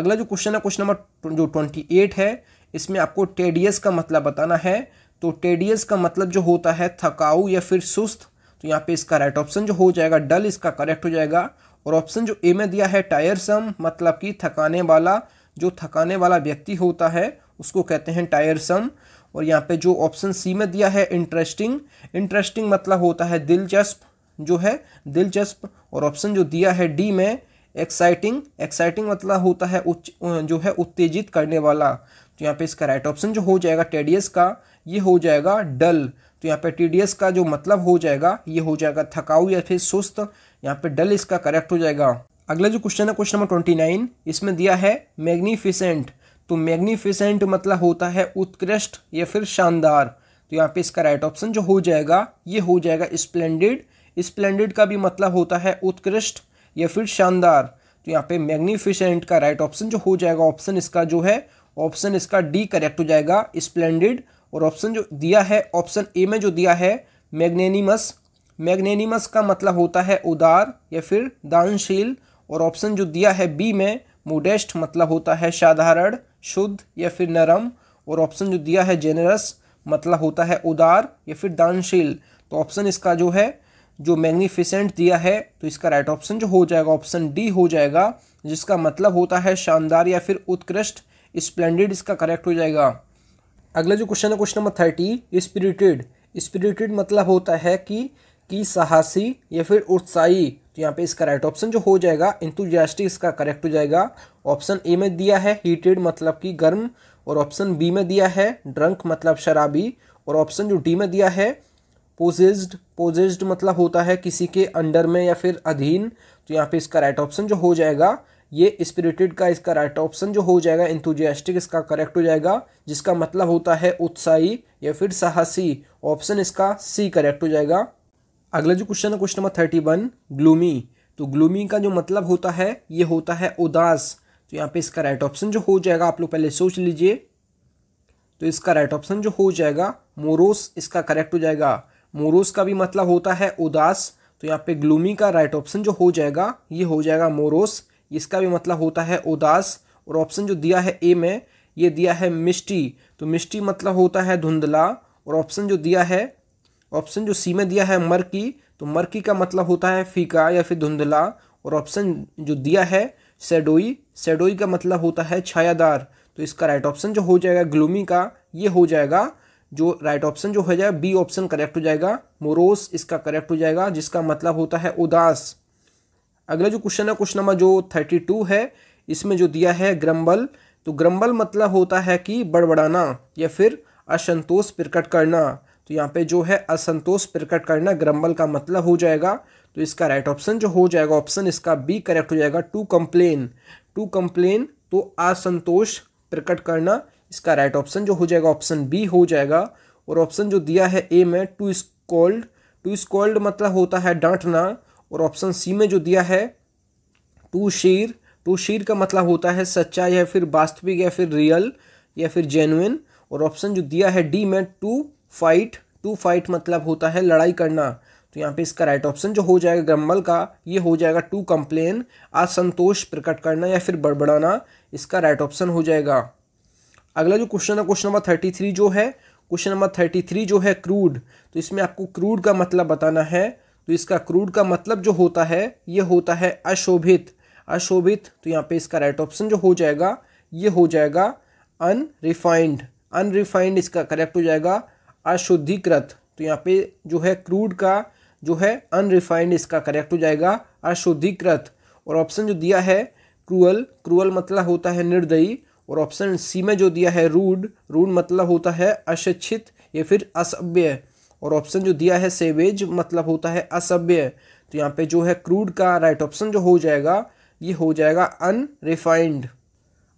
अगला जो क्वेश्चन है क्वेश्चन नंबर जो ट्वेंटी एट है इसमें आपको टेडियस का मतलब बताना है तो टेडियस का मतलब जो होता है थकाऊ या फिर सुस्त तो यहाँ पे इसका राइट ऑप्शन जो हो जाएगा डल इसका करेक्ट हो जाएगा और ऑप्शन जो ए में दिया है टायरसम मतलब कि थकाने वाला जो थकाने वाला व्यक्ति होता है उसको कहते हैं टायरसम और यहाँ पे जो ऑप्शन सी में दिया है इंटरेस्टिंग इंटरेस्टिंग मतलब होता है दिलचस्प जो है दिलचस्प और ऑप्शन जो दिया है डी में एक्साइटिंग एक्साइटिंग मतलब होता है उच्च जो है उत्तेजित करने वाला तो यहाँ पे इसका राइट ऑप्शन जो हो जाएगा टेडियस का ये हो जाएगा डल तो यहाँ पे टीडियस का जो मतलब हो जाएगा ये हो जाएगा थकाऊ या फिर सुस्त यहाँ पे डल इसका करेक्ट हो जाएगा अगला जो क्वेश्चन है क्वेश्चन नंबर ट्वेंटी नाइन इसमें दिया है मैग्नीफिसेंट तो मैग्नीफिसेंट मतलब होता है उत्कृष्ट या फिर शानदार तो यहाँ पे इसका राइट ऑप्शन जो हो जाएगा ये हो जाएगा स्प्लेंडेड स्प्लेंडेड का भी मतलब होता है उत्कृष्ट या फिर शानदार तो यहाँ पे मैग्निफिशेंट का राइट ऑप्शन जो हो जाएगा ऑप्शन इसका जो है ऑप्शन इसका डी करेक्ट हो जाएगा स्प्लेंडेड और ऑप्शन जो दिया है ऑप्शन ए में जो दिया है मैग्नेनिमस मैग्नेनिमस का मतलब होता है उदार या फिर दानशील और ऑप्शन जो दिया है बी में मोडेस्ट मतलब होता है साधारण शुद्ध या फिर नरम और ऑप्शन जो दिया है जेनरस मतलब होता है उदार या फिर दानशील तो ऑप्शन इसका जो है जो मैग्निफिसेंट दिया है तो इसका राइट ऑप्शन जो हो जाएगा ऑप्शन डी हो जाएगा जिसका मतलब होता है शानदार या फिर उत्कृष्ट स्प्लेंडेड इसका करेक्ट हो जाएगा अगला जो क्वेश्चन है question number thirty spirited spirited मतलब होता है कि कि साहसी या फिर उत्साही तो यहाँ पे इसका राइट ऑप्शन जो हो जाएगा इंथुजियास्टिक इसका करेक्ट हो जाएगा ऑप्शन ए में दिया है हीटेड मतलब कि गर्म और ऑप्शन बी में दिया है ड्रंक मतलब शराबी और ऑप्शन जो डी में दिया है पोजेस्ड पोजेस्ड मतलब होता है किसी के अंडर में या फिर अधीन तो यहाँ पे इसका राइट ऑप्शन जो हो जाएगा ये स्पिरिटेड का इसका राइट ऑप्शन जो हो जाएगा इंथुजियास्टिक इसका करेक्ट हो जाएगा जिसका मतलब होता है उत्साही या फिर साहसी ऑप्शन इसका सी करेक्ट हो जाएगा अगला जो क्वेश्चन है question number thirty one gloomy तो ग्लूमी का जो मतलब होता है ये होता है उदास तो यहाँ पे इसका राइट ऑप्शन जो हो जाएगा आप लोग पहले सोच लीजिए तो इसका राइट ऑप्शन जो हो जाएगा मोरोस इसका करेक्ट हो जाएगा मोरोस का भी मतलब होता है उदास तो यहाँ पे ग्लूमी का राइट ऑप्शन जो हो जाएगा ये हो जाएगा मोरोस इसका भी मतलब होता है उदास और ऑप्शन जो दिया है ए में ये दिया है मिष्टी तो मिष्टी मतलब होता है धुंधला और ऑप्शन जो दिया है ऑप्शन जो सी में दिया है मरकी तो मरकी का मतलब होता है फीका या फिर धुंधला और ऑप्शन जो दिया है सेडोई सेडोई का मतलब होता है छायादार तो इसका राइट ऑप्शन जो हो जाएगा ग्लूमी का ये हो जाएगा जो राइट ऑप्शन जो हो जाएगा बी ऑप्शन करेक्ट हो जाएगा मोरोस इसका करेक्ट हो जाएगा जिसका मतलब होता है उदास अगला जो क्वेश्चन है क्वेश्चन नंबर जो थर्टी टू है इसमें जो दिया है ग्रम्बल तो ग्रम्बल मतलब होता है कि बड़बड़ाना या फिर असंतोष प्रकट करना तो यहाँ पे जो है असंतोष प्रकट करना ग्रम्बल का मतलब हो जाएगा तो इसका राइट ऑप्शन जो हो जाएगा ऑप्शन इसका बी करेक्ट हो जाएगा टू कंप्लेन टू कंप्लेन तो असंतोष प्रकट करना इसका राइट ऑप्शन जो हो जाएगा ऑप्शन बी हो जाएगा और ऑप्शन जो दिया है ए में to is called to is called मतलब होता है डांटना और ऑप्शन सी में जो दिया है टू शीर टू शीर का मतलब होता है सच्चा या फिर वास्तविक या फिर रियल या फिर जेनुइन और ऑप्शन जो दिया है डी में टू फाइट टू फाइट मतलब होता है लड़ाई करना तो यहाँ पे इसका राइट ऑप्शन जो हो जाएगा ग्रम्बल का ये हो जाएगा टू कंप्लेन असंतोष प्रकट करना या फिर बड़बड़ाना इसका राइट ऑप्शन हो जाएगा अगला जो क्वेश्चन है क्वेश्चन नंबर थर्टी थ्री जो है क्वेश्चन नंबर थर्टी थ्री जो है क्रूड तो इसमें आपको क्रूड का मतलब बताना है तो इसका क्रूड का मतलब जो होता है ये होता है अशोभित अशोभित तो यहाँ पे इसका राइट ऑप्शन जो हो जाएगा ये हो जाएगा अनरिफाइंड अनरिफाइंड इसका करेक्ट हो जाएगा अशुद्धिकृत तो यहाँ पे जो है क्रूड का जो है अनरिफाइंड इसका करेक्ट हो जाएगा अशुद्धिकृत और ऑप्शन जो दिया है क्रूअल क्रूअल मतलब होता है निर्दयी और ऑप्शन सी में जो दिया है रूड रूड मतलब होता है अशिक्षित या फिर असभ्य और ऑप्शन जो दिया है सेवेज मतलब होता है असभ्य तो यहाँ पे जो है क्रूड का राइट ऑप्शन जो हो जाएगा ये हो जाएगा अनरिफाइंड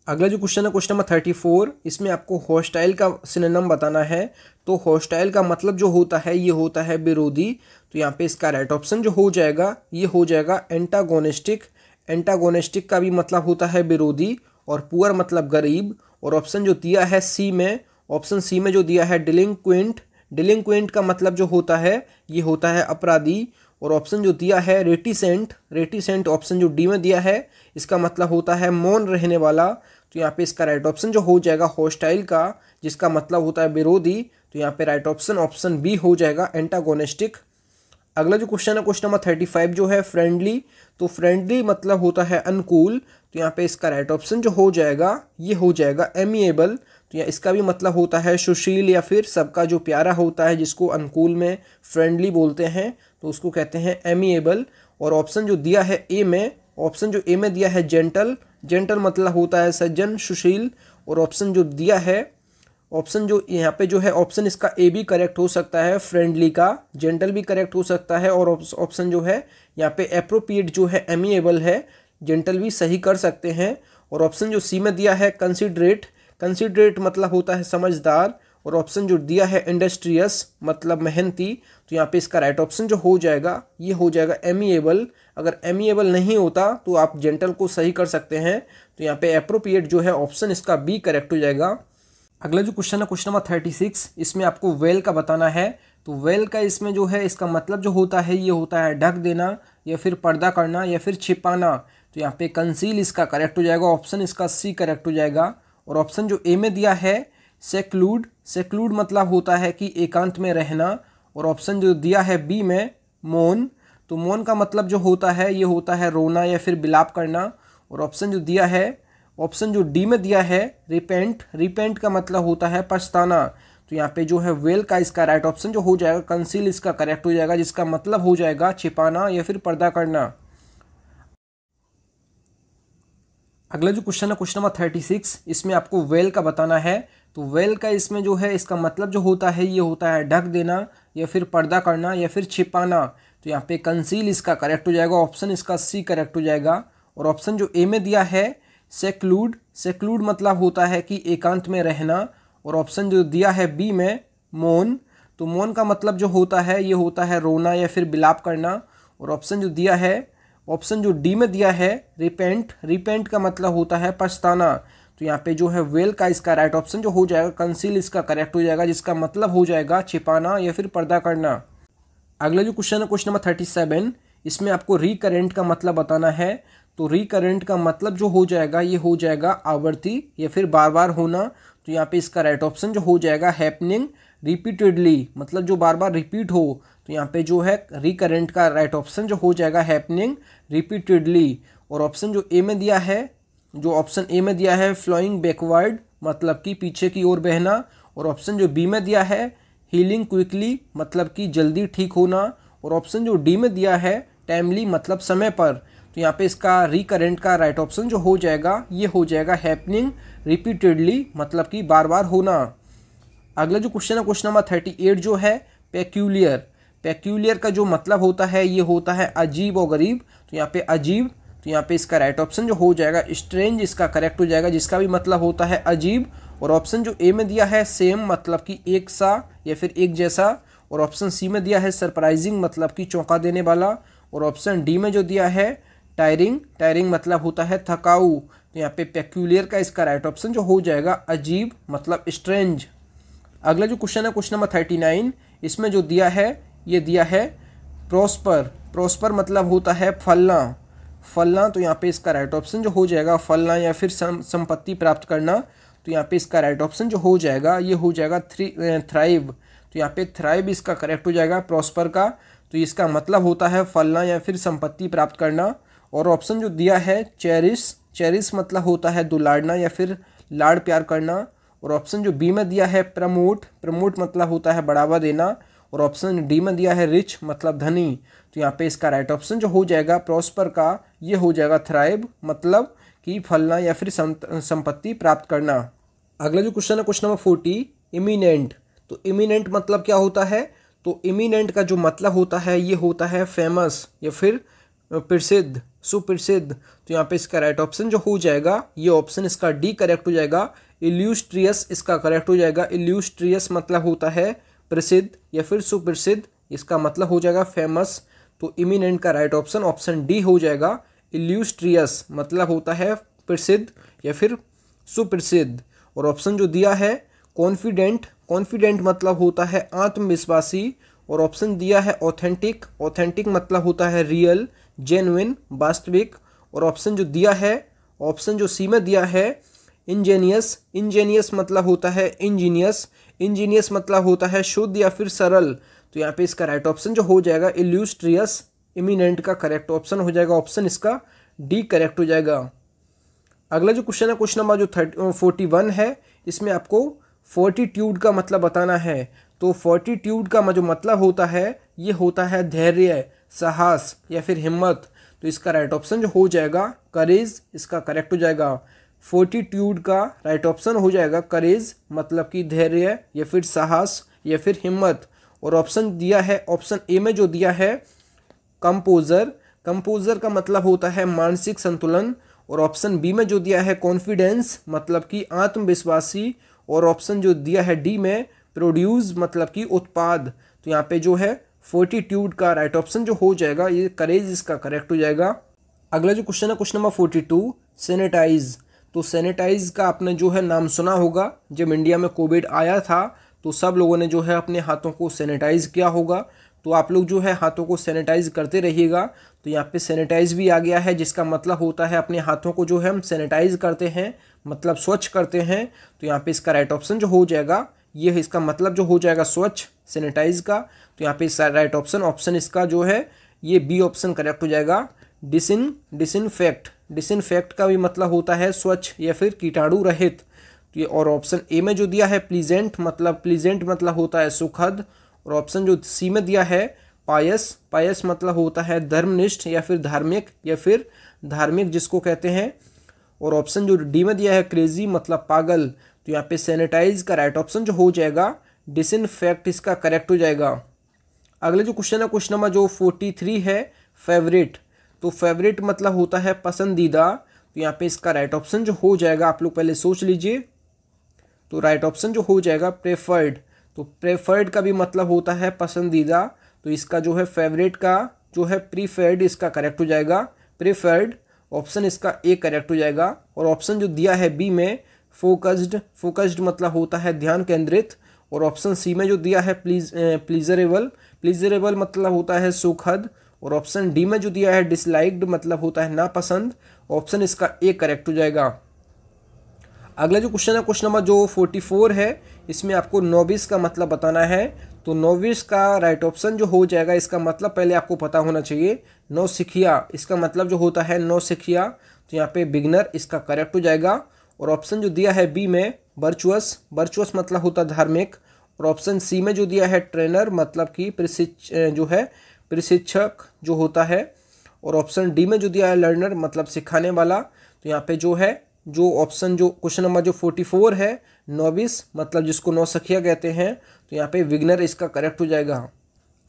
अगला जो क्वेश्चन है क्वेश्चन नंबर थर्टी फोर इसमें आपको हॉस्टाइल का सिनेम बताना है तो हॉस्टाइल का मतलब जो होता है ये होता है विरोधी तो यहाँ पे इसका राइट ऑप्शन जो हो जाएगा ये हो जाएगा एंटागोनिस्टिक एंटागोनिस्टिक का भी मतलब होता है विरोधी और पुअर मतलब गरीब और ऑप्शन जो दिया है सी में ऑप्शन सी में जो दिया है डिलिंग क्विंट डिलिंक्वेंट का मतलब जो होता है ये होता है अपराधी और ऑप्शन जो दिया है रेटिसेंट रेटिसेंट ऑप्शन जो डी में दिया है इसका मतलब होता है मौन रहने वाला तो यहाँ पे इसका राइट ऑप्शन जो हो जाएगा हॉस्टाइल का जिसका मतलब होता है विरोधी तो यहाँ पे राइट ऑप्शन ऑप्शन बी हो जाएगा एंटागोनिस्टिक अगला जो क्वेश्चन है क्वेश्चन नंबर थर्टी फाइव जो है फ्रेंडली तो फ्रेंडली मतलब होता है अनुकूल तो यहाँ पे इसका राइट ऑप्शन जो हो जाएगा ये हो जाएगा एमिएबल तो या इसका भी मतलब होता है सुशील या फिर सबका जो प्यारा होता है जिसको अनुकूल में फ्रेंडली बोलते हैं तो उसको कहते हैं एमिएबल और ऑप्शन जो दिया है ए में ऑप्शन जो ए में दिया है जेंटल जेंटल मतलब होता है सज्जन सुशील और ऑप्शन जो दिया है ऑप्शन जो यहाँ पे जो है ऑप्शन इसका ए भी करेक्ट हो सकता है फ्रेंडली का जेंटल भी करेक्ट हो सकता है और ऑप्शन जो है यहाँ पे अप्रोप्रिएट जो है एमिएबल है जेंटल भी सही कर सकते हैं और ऑप्शन जो सी में दिया है कंसिडरेट कंसिडरेट मतलब होता है समझदार और ऑप्शन जो दिया है इंडस्ट्रियस मतलब मेहनती तो यहाँ पे इसका राइट ऑप्शन जो हो जाएगा ये हो जाएगा एमिएबल अगर एमिएबल नहीं होता तो आप जेंटल को सही कर सकते हैं तो यहाँ पे अप्रोप्रिएट जो है ऑप्शन इसका बी करेक्ट हो जाएगा अगला जो क्वेश्चन है क्वेश्चन नंबर थर्टी सिक्स इसमें आपको वेल का बताना है तो वेल का इसमें जो है इसका मतलब जो होता है ये होता है ढक देना या फिर पर्दा करना या फिर छिपाना तो यहाँ पे कंसील इसका करेक्ट हो जाएगा ऑप्शन इसका सी करेक्ट हो जाएगा और ऑप्शन जो ए में दिया है सेक्लूड सेक्लूड मतलब होता है कि एकांत में रहना और ऑप्शन जो दिया है बी में मौन तो मौन का मतलब जो होता है ये होता है रोना या फिर बिलाप करना और ऑप्शन जो दिया है ऑप्शन जो डी में दिया है रिपेंट रिपेंट का मतलब होता है पछताना तो यहाँ पे जो है वेल का इसका राइट ऑप्शन जो हो जाएगा कंसील इसका करेक्ट हो जाएगा जिसका मतलब हो जाएगा छिपाना या फिर पर्दा करना अगला जो क्वेश्चन है क्वेश्चन नंबर थर्टी सिक्स इसमें आपको वेल का बताना है तो वेल का इसमें जो है इसका मतलब जो होता है ये होता है ढक देना या फिर पर्दा करना या फिर छिपाना तो यहाँ पे कंसील इसका करेक्ट हो जाएगा ऑप्शन इसका सी करेक्ट हो जाएगा और ऑप्शन जो ए में दिया है सेक्लूड सेक्लूड मतलब होता है कि एकांत में रहना और ऑप्शन जो दिया है बी में मोन तो मोन का मतलब जो होता है ये होता है रोना या फिर बिलाप करना और ऑप्शन जो दिया है ऑप्शन जो डी में दिया है रिपेंट रिपेंट का मतलब होता है पछताना तो यहाँ पे जो है वेल का इसका राइट ऑप्शन जो हो जाएगा कंसील इसका करेक्ट हो जाएगा जिसका मतलब हो जाएगा छिपाना या फिर पर्दा करना अगला जो क्वेश्चन है क्वेश्चन नंबर थर्टी सेवन इसमें आपको रिकरेंट का मतलब बताना है तो रिकरेंट का मतलब जो हो जाएगा ये हो जाएगा आवर्ती या फिर बार बार होना तो यहाँ पे इसका राइट ऑप्शन जो हो जाएगा हैपनिंग रिपीटेडली मतलब जो बार बार रिपीट हो तो यहाँ पे जो है रिकरेंट का राइट ऑप्शन जो हो जाएगा हैपनिंग रिपीटेडली और ऑप्शन जो ए में दिया है जो ऑप्शन ए में दिया है फ्लोइंग बैकवर्ड मतलब कि पीछे की ओर बहना और ऑप्शन जो बी में दिया है हीलिंग क्विकली मतलब कि जल्दी ठीक होना और ऑप्शन जो डी में दिया है टाइमली मतलब समय पर तो यहाँ पे इसका रिकरेंट का राइट ऑप्शन जो हो जाएगा ये हो जाएगा हैपनिंग रिपीटेडली मतलब कि बार बार होना अगला जो क्वेश्चन है क्वेश्चन नंबर थर्टी एट जो है पेक्यूलियर पैक्यूलियर का जो मतलब होता है ये होता है अजीब और गरीब तो यहाँ पे अजीब तो यहाँ पे इसका राइट ऑप्शन जो हो जाएगा स्ट्रेंज इसका करेक्ट हो जाएगा जिसका भी मतलब होता है अजीब और ऑप्शन जो ए में दिया है सेम मतलब कि एक सा या फिर एक जैसा और ऑप्शन सी में दिया है सरप्राइजिंग मतलब कि चौंका देने वाला और ऑप्शन डी में जो दिया है टायरिंग टायरिंग मतलब होता है थकाऊ तो यहाँ पे पेक्यूलियर का इसका राइट ऑप्शन जो हो जाएगा अजीब मतलब स्ट्रेंज अगला जो क्वेश्चन है क्वेश्चन नंबर थर्टी नाइन इसमें जो दिया है ये दिया है प्रोस्पर प्रोस्पर मतलब होता है फलना फलना तो यहाँ पे इसका राइट ऑप्शन जो हो जाएगा फलना या फिर सम, संपत्ति प्राप्त करना तो यहाँ पे इसका राइट ऑप्शन जो हो जाएगा ये हो जाएगा थ्री थ्राइव तो यहाँ पे थ्राइव इसका करेक्ट हो जाएगा प्रॉस्पर का तो इसका मतलब होता है फलना या फिर संपत्ति प्राप्त करना और ऑप्शन जो दिया है चेरिस चेरिस मतलब होता है दुलाड़ना या फिर लाड़ प्यार करना और ऑप्शन जो बी में दिया है प्रमोट प्रमोट मतलब होता है बढ़ावा देना और ऑप्शन डी में दिया है रिच मतलब धनी तो यहाँ पे इसका राइट ऑप्शन जो हो जाएगा प्रॉस्पर का ये हो जाएगा थ्राइब मतलब कि फलना या फिर संपत्ति प्राप्त करना अगला जो क्वेश्चन है क्वेश्चन नंबर फोर्टी इमिनेंट तो इमिनेंट मतलब क्या होता है तो इमिनेंट का जो मतलब होता है ये होता है फेमस या फिर प्रसिद्ध सुप्रसिद्ध तो यहाँ पे इसका राइट ऑप्शन जो हो जाएगा ये ऑप्शन इसका डी करेक्ट हो जाएगा इल्यूस्ट्रियस इसका करेक्ट हो जाएगा इल्यूस्ट्रियस मतलब होता है प्रसिद्ध या फिर सुप्रसिद्ध इसका मतलब हो जाएगा फेमस तो इमिनेंट का राइट ऑप्शन ऑप्शन डी हो जाएगा इल्यूस्ट्रियस मतलब होता है प्रसिद्ध या फिर सुप्रसिद्ध और ऑप्शन जो दिया है कॉन्फिडेंट कॉन्फिडेंट मतलब होता है आत्मविश्वासी और ऑप्शन दिया है ऑथेंटिक ऑथेंटिक मतलब होता है रियल जेनुइन वास्तविक और ऑप्शन जो दिया है ऑप्शन जो सी में दिया है इंजेनियस इंजेनियस मतलब होता है इंजीनियस इंजीनियस मतलब होता है शुद्ध या फिर सरल तो यहाँ पे इसका राइट ऑप्शन जो हो जाएगा इल्यूस्ट्रियस इमिनेंट का करेक्ट ऑप्शन हो जाएगा ऑप्शन इसका डी करेक्ट हो जाएगा अगला जो क्वेश्चन है क्वेश्चन नंबर जो थर्टी फोर्टी वन है इसमें आपको फोर्टीट्यूड का मतलब बताना है तो फोर्टीट्यूड का जो मतलब होता है ये होता है धैर्य साहस या फिर हिम्मत तो इसका राइट ऑप्शन जो हो जाएगा करेज इसका करेक्ट हो जाएगा फोर्टीट्यूड का राइट ऑप्शन हो जाएगा करेज मतलब कि धैर्य या फिर साहस या फिर हिम्मत और ऑप्शन दिया है ऑप्शन ए में जो दिया है कंपोजर कंपोजर का मतलब होता है मानसिक संतुलन और ऑप्शन बी में जो दिया है कॉन्फिडेंस मतलब कि आत्मविश्वासी और ऑप्शन जो दिया है डी में प्रोड्यूस मतलब कि उत्पाद तो यहाँ पे जो है फोर्टीट्यूड का राइट ऑप्शन जो हो जाएगा ये करेज इसका करेक्ट हो जाएगा अगला जो क्वेश्चन है question number forty two sanitise तो सैनिटाइज का आपने जो है नाम सुना होगा जब इंडिया में कोविड आया था तो सब लोगों ने जो है अपने हाथों को सैनिटाइज किया होगा तो आप लोग जो है हाथों को सैनिटाइज करते रहिएगा तो यहाँ पे सैनिटाइज भी आ गया है जिसका मतलब होता है अपने हाथों को जो है हम सैनिटाइज करते हैं मतलब स्वच्छ करते हैं तो यहाँ पे इसका राइट ऑप्शन जो हो जाएगा ये इसका मतलब जो हो जाएगा स्वच्छ सैनिटाइज का तो यहाँ पे राइट ऑप्शन ऑप्शन इसका जो है ये बी ऑप्शन करेक्ट हो जाएगा डिसिन डिसइनफेक्ट डिसइनफेक्ट का भी मतलब होता है स्वच्छ या फिर कीटाणु रहित तो ये और ऑप्शन ए में जो दिया है प्लीजेंट मतलब प्लीजेंट मतलब होता है सुखद और ऑप्शन जो सी में दिया है पायस पायस मतलब होता है धर्मनिष्ठ या फिर धार्मिक या फिर धार्मिक जिसको कहते हैं और ऑप्शन जो डी में दिया है क्रेजी मतलब पागल तो यहाँ पे सैनिटाइज का राइट ऑप्शन जो हो जाएगा डिसइनफेक्ट इसका करेक्ट हो जाएगा अगले जो क्वेश्चन है क्वेश्चन नंबर जो फोर्टी थ्री है फेवरेट तो फेवरेट मतलब होता है पसंदीदा तो यहाँ पे इसका राइट ऑप्शन जो हो जाएगा आप लोग पहले सोच लीजिए तो राइट ऑप्शन जो हो जाएगा प्रेफर्ड तो प्रेफर्ड का भी मतलब होता है पसंदीदा तो इसका जो है फेवरेट का जो है प्रीफर्ड इसका करेक्ट हो जाएगा प्रेफर्ड ऑप्शन इसका ए करेक्ट हो जाएगा और ऑप्शन जो दिया है बी में फोकस्ड फोकस्ड मतलब होता है ध्यान केंद्रित और ऑप्शन सी में जो दिया है प्लीज प्लीजरेबल प्लीजरेबल मतलब होता है सुखद और ऑप्शन डी में जो दिया है डिसलाइक्ड मतलब होता है नापसंद ऑप्शन इसका ए करेक्ट हो जाएगा अगला जो क्वेश्चन है क्वेश्चन नंबर जो फोर्टी फोर है इसमें आपको नोविस का मतलब बताना है तो नोविस का राइट ऑप्शन जो हो जाएगा इसका मतलब पहले आपको पता होना चाहिए नौ सिखिया इसका मतलब जो होता है नौ सिखिया तो यहाँ पे बिगनर इसका करेक्ट हो जाएगा और ऑप्शन जो दिया है बी में वर्चुअस वर्चुअस मतलब होता धार्मिक और ऑप्शन सी में जो दिया है ट्रेनर मतलब कि प्रशिक्ष जो है प्रशिक्षक जो होता है और ऑप्शन डी में जो दिया है लर्नर मतलब सिखाने वाला तो यहाँ पे जो है जो ऑप्शन जो क्वेश्चन नंबर जो फोर्टी फोर है नोविस मतलब जिसको नौ सखिया कहते हैं तो यहाँ पे विग्नर इसका करेक्ट हो जाएगा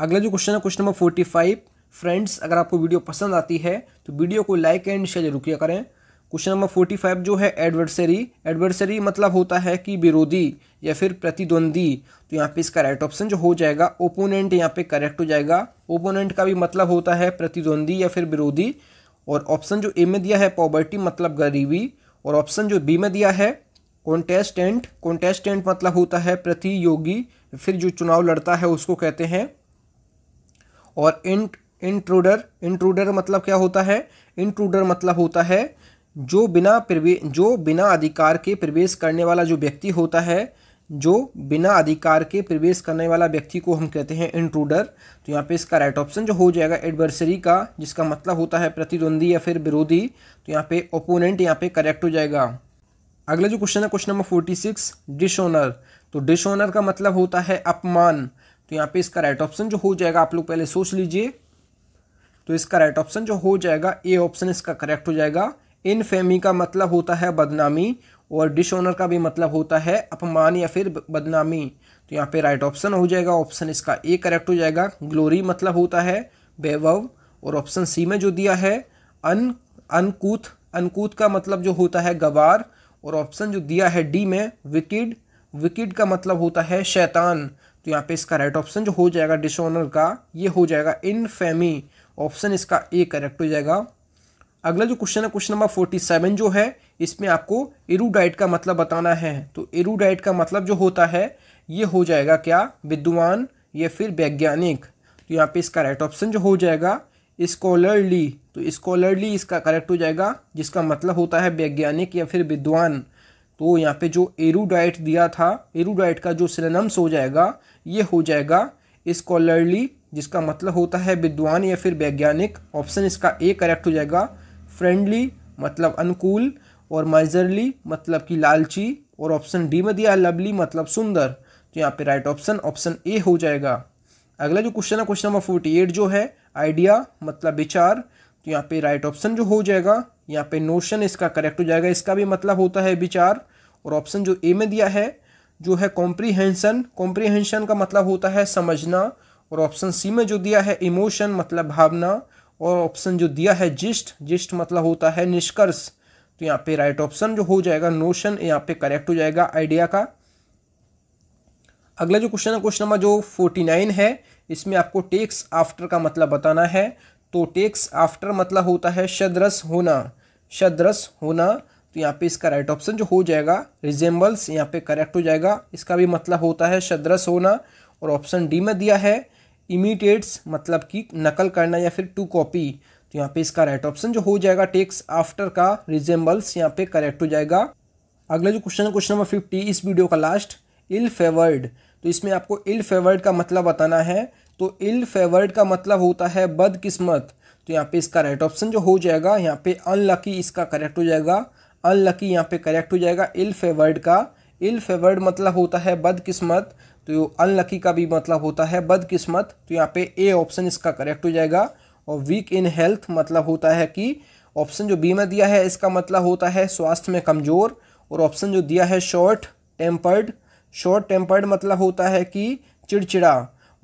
अगला जो क्वेश्चन है question number forty five friends अगर आपको वीडियो पसंद आती है तो वीडियो को लाइक एंड शेयर जरूर किया करें क्वेश्चन नंबर फोर्टी फाइव जो है एडवर्सरी एडवर्सरी मतलब होता है कि विरोधी या फिर प्रतिद्वंदी तो यहाँ पे इसका राइट ऑप्शन जो हो जाएगा ओपोनेंट यहाँ पे करेक्ट हो जाएगा ओपोनेंट का भी मतलब होता है प्रतिद्वंदी या फिर विरोधी और ऑप्शन जो ए में दिया है पॉवर्टी मतलब गरीबी और ऑप्शन जो बी में दिया है कॉन्टेस्टेंट कॉन्टेस्टेंट मतलब होता है प्रतियोगी फिर जो चुनाव लड़ता है उसको कहते हैं और इंट इंट्रूडर इंट्रूडर मतलब क्या होता है इंट्रूडर मतलब होता है जो बिना जो बिना अधिकार के प्रवेश करने वाला जो व्यक्ति होता है जो बिना अधिकार के प्रवेश करने वाला व्यक्ति को हम कहते हैं इंट्रूडर तो यहाँ पे इसका राइट ऑप्शन जो हो जाएगा एडवर्सरी का जिसका मतलब होता है प्रतिद्वंदी या फिर विरोधी तो यहाँ पे ओपोनेंट यहाँ पे करेक्ट हो जाएगा अगला जो क्वेश्चन है question number forty six dishonour तो डिसऑनर का मतलब होता है अपमान तो यहाँ पे इसका राइट ऑप्शन जो हो जाएगा आप लोग पहले सोच लीजिए तो इसका राइट ऑप्शन जो हो जाएगा ए ऑप्शन इसका करेक्ट हो जाएगा इन फेमी का मतलब होता है बदनामी और डिसऑनर का भी मतलब होता है अपमान या फिर बदनामी तो यहाँ पे राइट ऑप्शन हो जाएगा ऑप्शन इसका ए करेक्ट हो जाएगा ग्लोरी मतलब होता है बेवव और ऑप्शन सी में जो दिया है अन अनकूथ अनकूथ का मतलब जो होता है गवार और ऑप्शन जो दिया है डी में विकिड विकिड का मतलब होता है शैतान तो यहाँ पे इसका राइट ऑप्शन जो हो जाएगा डिसऑनर का ये हो जाएगा इनफेमी ऑप्शन इसका ए करेक्ट हो जाएगा अगला जो क्वेश्चन है क्वेश्चन नंबर फोर्टी सेवन जो है इसमें आपको एरूडाइट का मतलब बताना है तो एरूडाइट का मतलब जो होता है ये हो जाएगा क्या विद्वान या फिर वैज्ञानिक तो यहाँ पे इसका राइट ऑप्शन जो हो जाएगा स्कॉलरली तो स्कॉलरली इसका करेक्ट हो जाएगा जिसका मतलब होता है वैज्ञानिक या फिर विद्वान तो यहाँ पे जो एरूडाइट दिया था एरूडाइट का जो सिलेनम्स हो जाएगा ये हो जाएगा स्कॉलरली जिसका मतलब होता है विद्वान या फिर वैज्ञानिक ऑप्शन इसका ए करेक्ट हो जाएगा फ्रेंडली मतलब अनुकूल और माइजरली मतलब कि लालची और ऑप्शन डी में दिया है लवली मतलब सुंदर तो यहाँ पे राइट ऑप्शन ऑप्शन ए हो जाएगा अगला जो क्वेश्चन है क्वेश्चन नंबर फोर्टी एट जो है आइडिया मतलब विचार तो यहाँ पे राइट ऑप्शन जो हो जाएगा यहाँ पे नोशन इसका करेक्ट हो जाएगा इसका भी मतलब होता है विचार और ऑप्शन जो ए में दिया है जो है कॉम्प्रीहेंशन कॉम्प्रीहेंशन का मतलब होता है समझना और ऑप्शन सी में जो दिया है इमोशन मतलब भावना और ऑप्शन जो दिया है जिस्ट जिस्ट मतलब होता है निष्कर्ष तो यहाँ पे राइट ऑप्शन जो हो जाएगा नोशन यहाँ पे करेक्ट हो जाएगा आइडिया का अगला जो क्वेश्चन है क्वेश्चन नंबर जो फोर्टी नाइन है इसमें आपको टेक्स आफ्टर का मतलब बताना है तो टेक्स आफ्टर मतलब होता है शदरस होना शदरस होना तो यहाँ पे इसका राइट ऑप्शन जो हो जाएगा रिजेंबल्स यहाँ पे करेक्ट हो जाएगा इसका भी मतलब होता है शदरस होना और ऑप्शन डी में दिया है इमीटेट्स मतलब कि नकल करना या फिर टू कॉपी तो यहाँ पे इसका राइट ऑप्शन जो हो जाएगा टेक्स आफ्टर का रिजेंबल्स यहाँ पे करेक्ट हो जाएगा अगला जो क्वेश्चन है क्वेश्चन नंबर फिफ्टी इस वीडियो का लास्ट इल फेवर्ड तो इसमें आपको इल फेवर्ड का मतलब बताना है तो इल फेवर्ड का मतलब होता है बदकिस्मत तो यहाँ पे इसका राइट ऑप्शन जो हो जाएगा यहाँ पे अनलकी इसका करेक्ट हो जाएगा अनलकी यहाँ पे करेक्ट हो जाएगा इल फेवर्ड का इल फेवर्ड मतलब होता है बदकिस्मत तो अनलकी का भी मतलब होता है बदकिस्मत तो यहाँ पे ए ऑप्शन इसका करेक्ट हो जाएगा और वीक इन हेल्थ मतलब होता है कि ऑप्शन जो बी में दिया है इसका मतलब होता है स्वास्थ्य में कमज़ोर और ऑप्शन जो दिया है शॉर्ट टेम्पर्ड शॉर्ट टेम्पर्ड मतलब होता है कि चिड़चिड़ा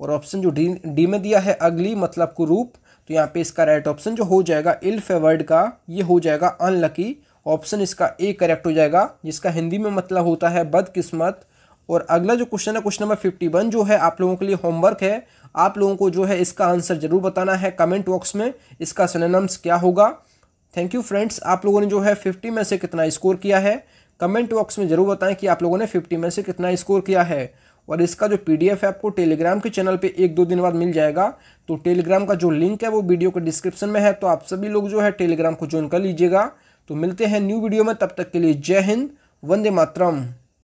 और ऑप्शन जो डी डी में दिया है अगली मतलब कुरूप तो यहाँ पे इसका राइट ऑप्शन जो हो जाएगा इल फेवर्ड का ये हो जाएगा अनलकी ऑप्शन इसका ए करेक्ट हो जाएगा जिसका हिंदी में मतलब होता है बदकिस्मत और अगला जो क्वेश्चन है क्वेश्चन नंबर फिफ्टी वन जो है आप लोगों के लिए होमवर्क है आप लोगों को जो है इसका आंसर जरूर बताना है कमेंट बॉक्स में इसका सिनेनम्स क्या होगा थैंक यू फ्रेंड्स आप लोगों ने जो है फिफ्टी में से कितना स्कोर किया है कमेंट बॉक्स में ज़रूर बताएं कि आप लोगों ने फिफ्टी में से कितना स्कोर किया है और इसका जो पी है आपको टेलीग्राम के चैनल पर एक दो दिन बाद मिल जाएगा तो टेलीग्राम का जो लिंक है वो वीडियो के डिस्क्रिप्शन में है तो आप सभी लोग जो है टेलीग्राम को ज्वाइन कर लीजिएगा तो मिलते हैं न्यू वीडियो में तब तक के लिए जय हिंद वंदे मातरम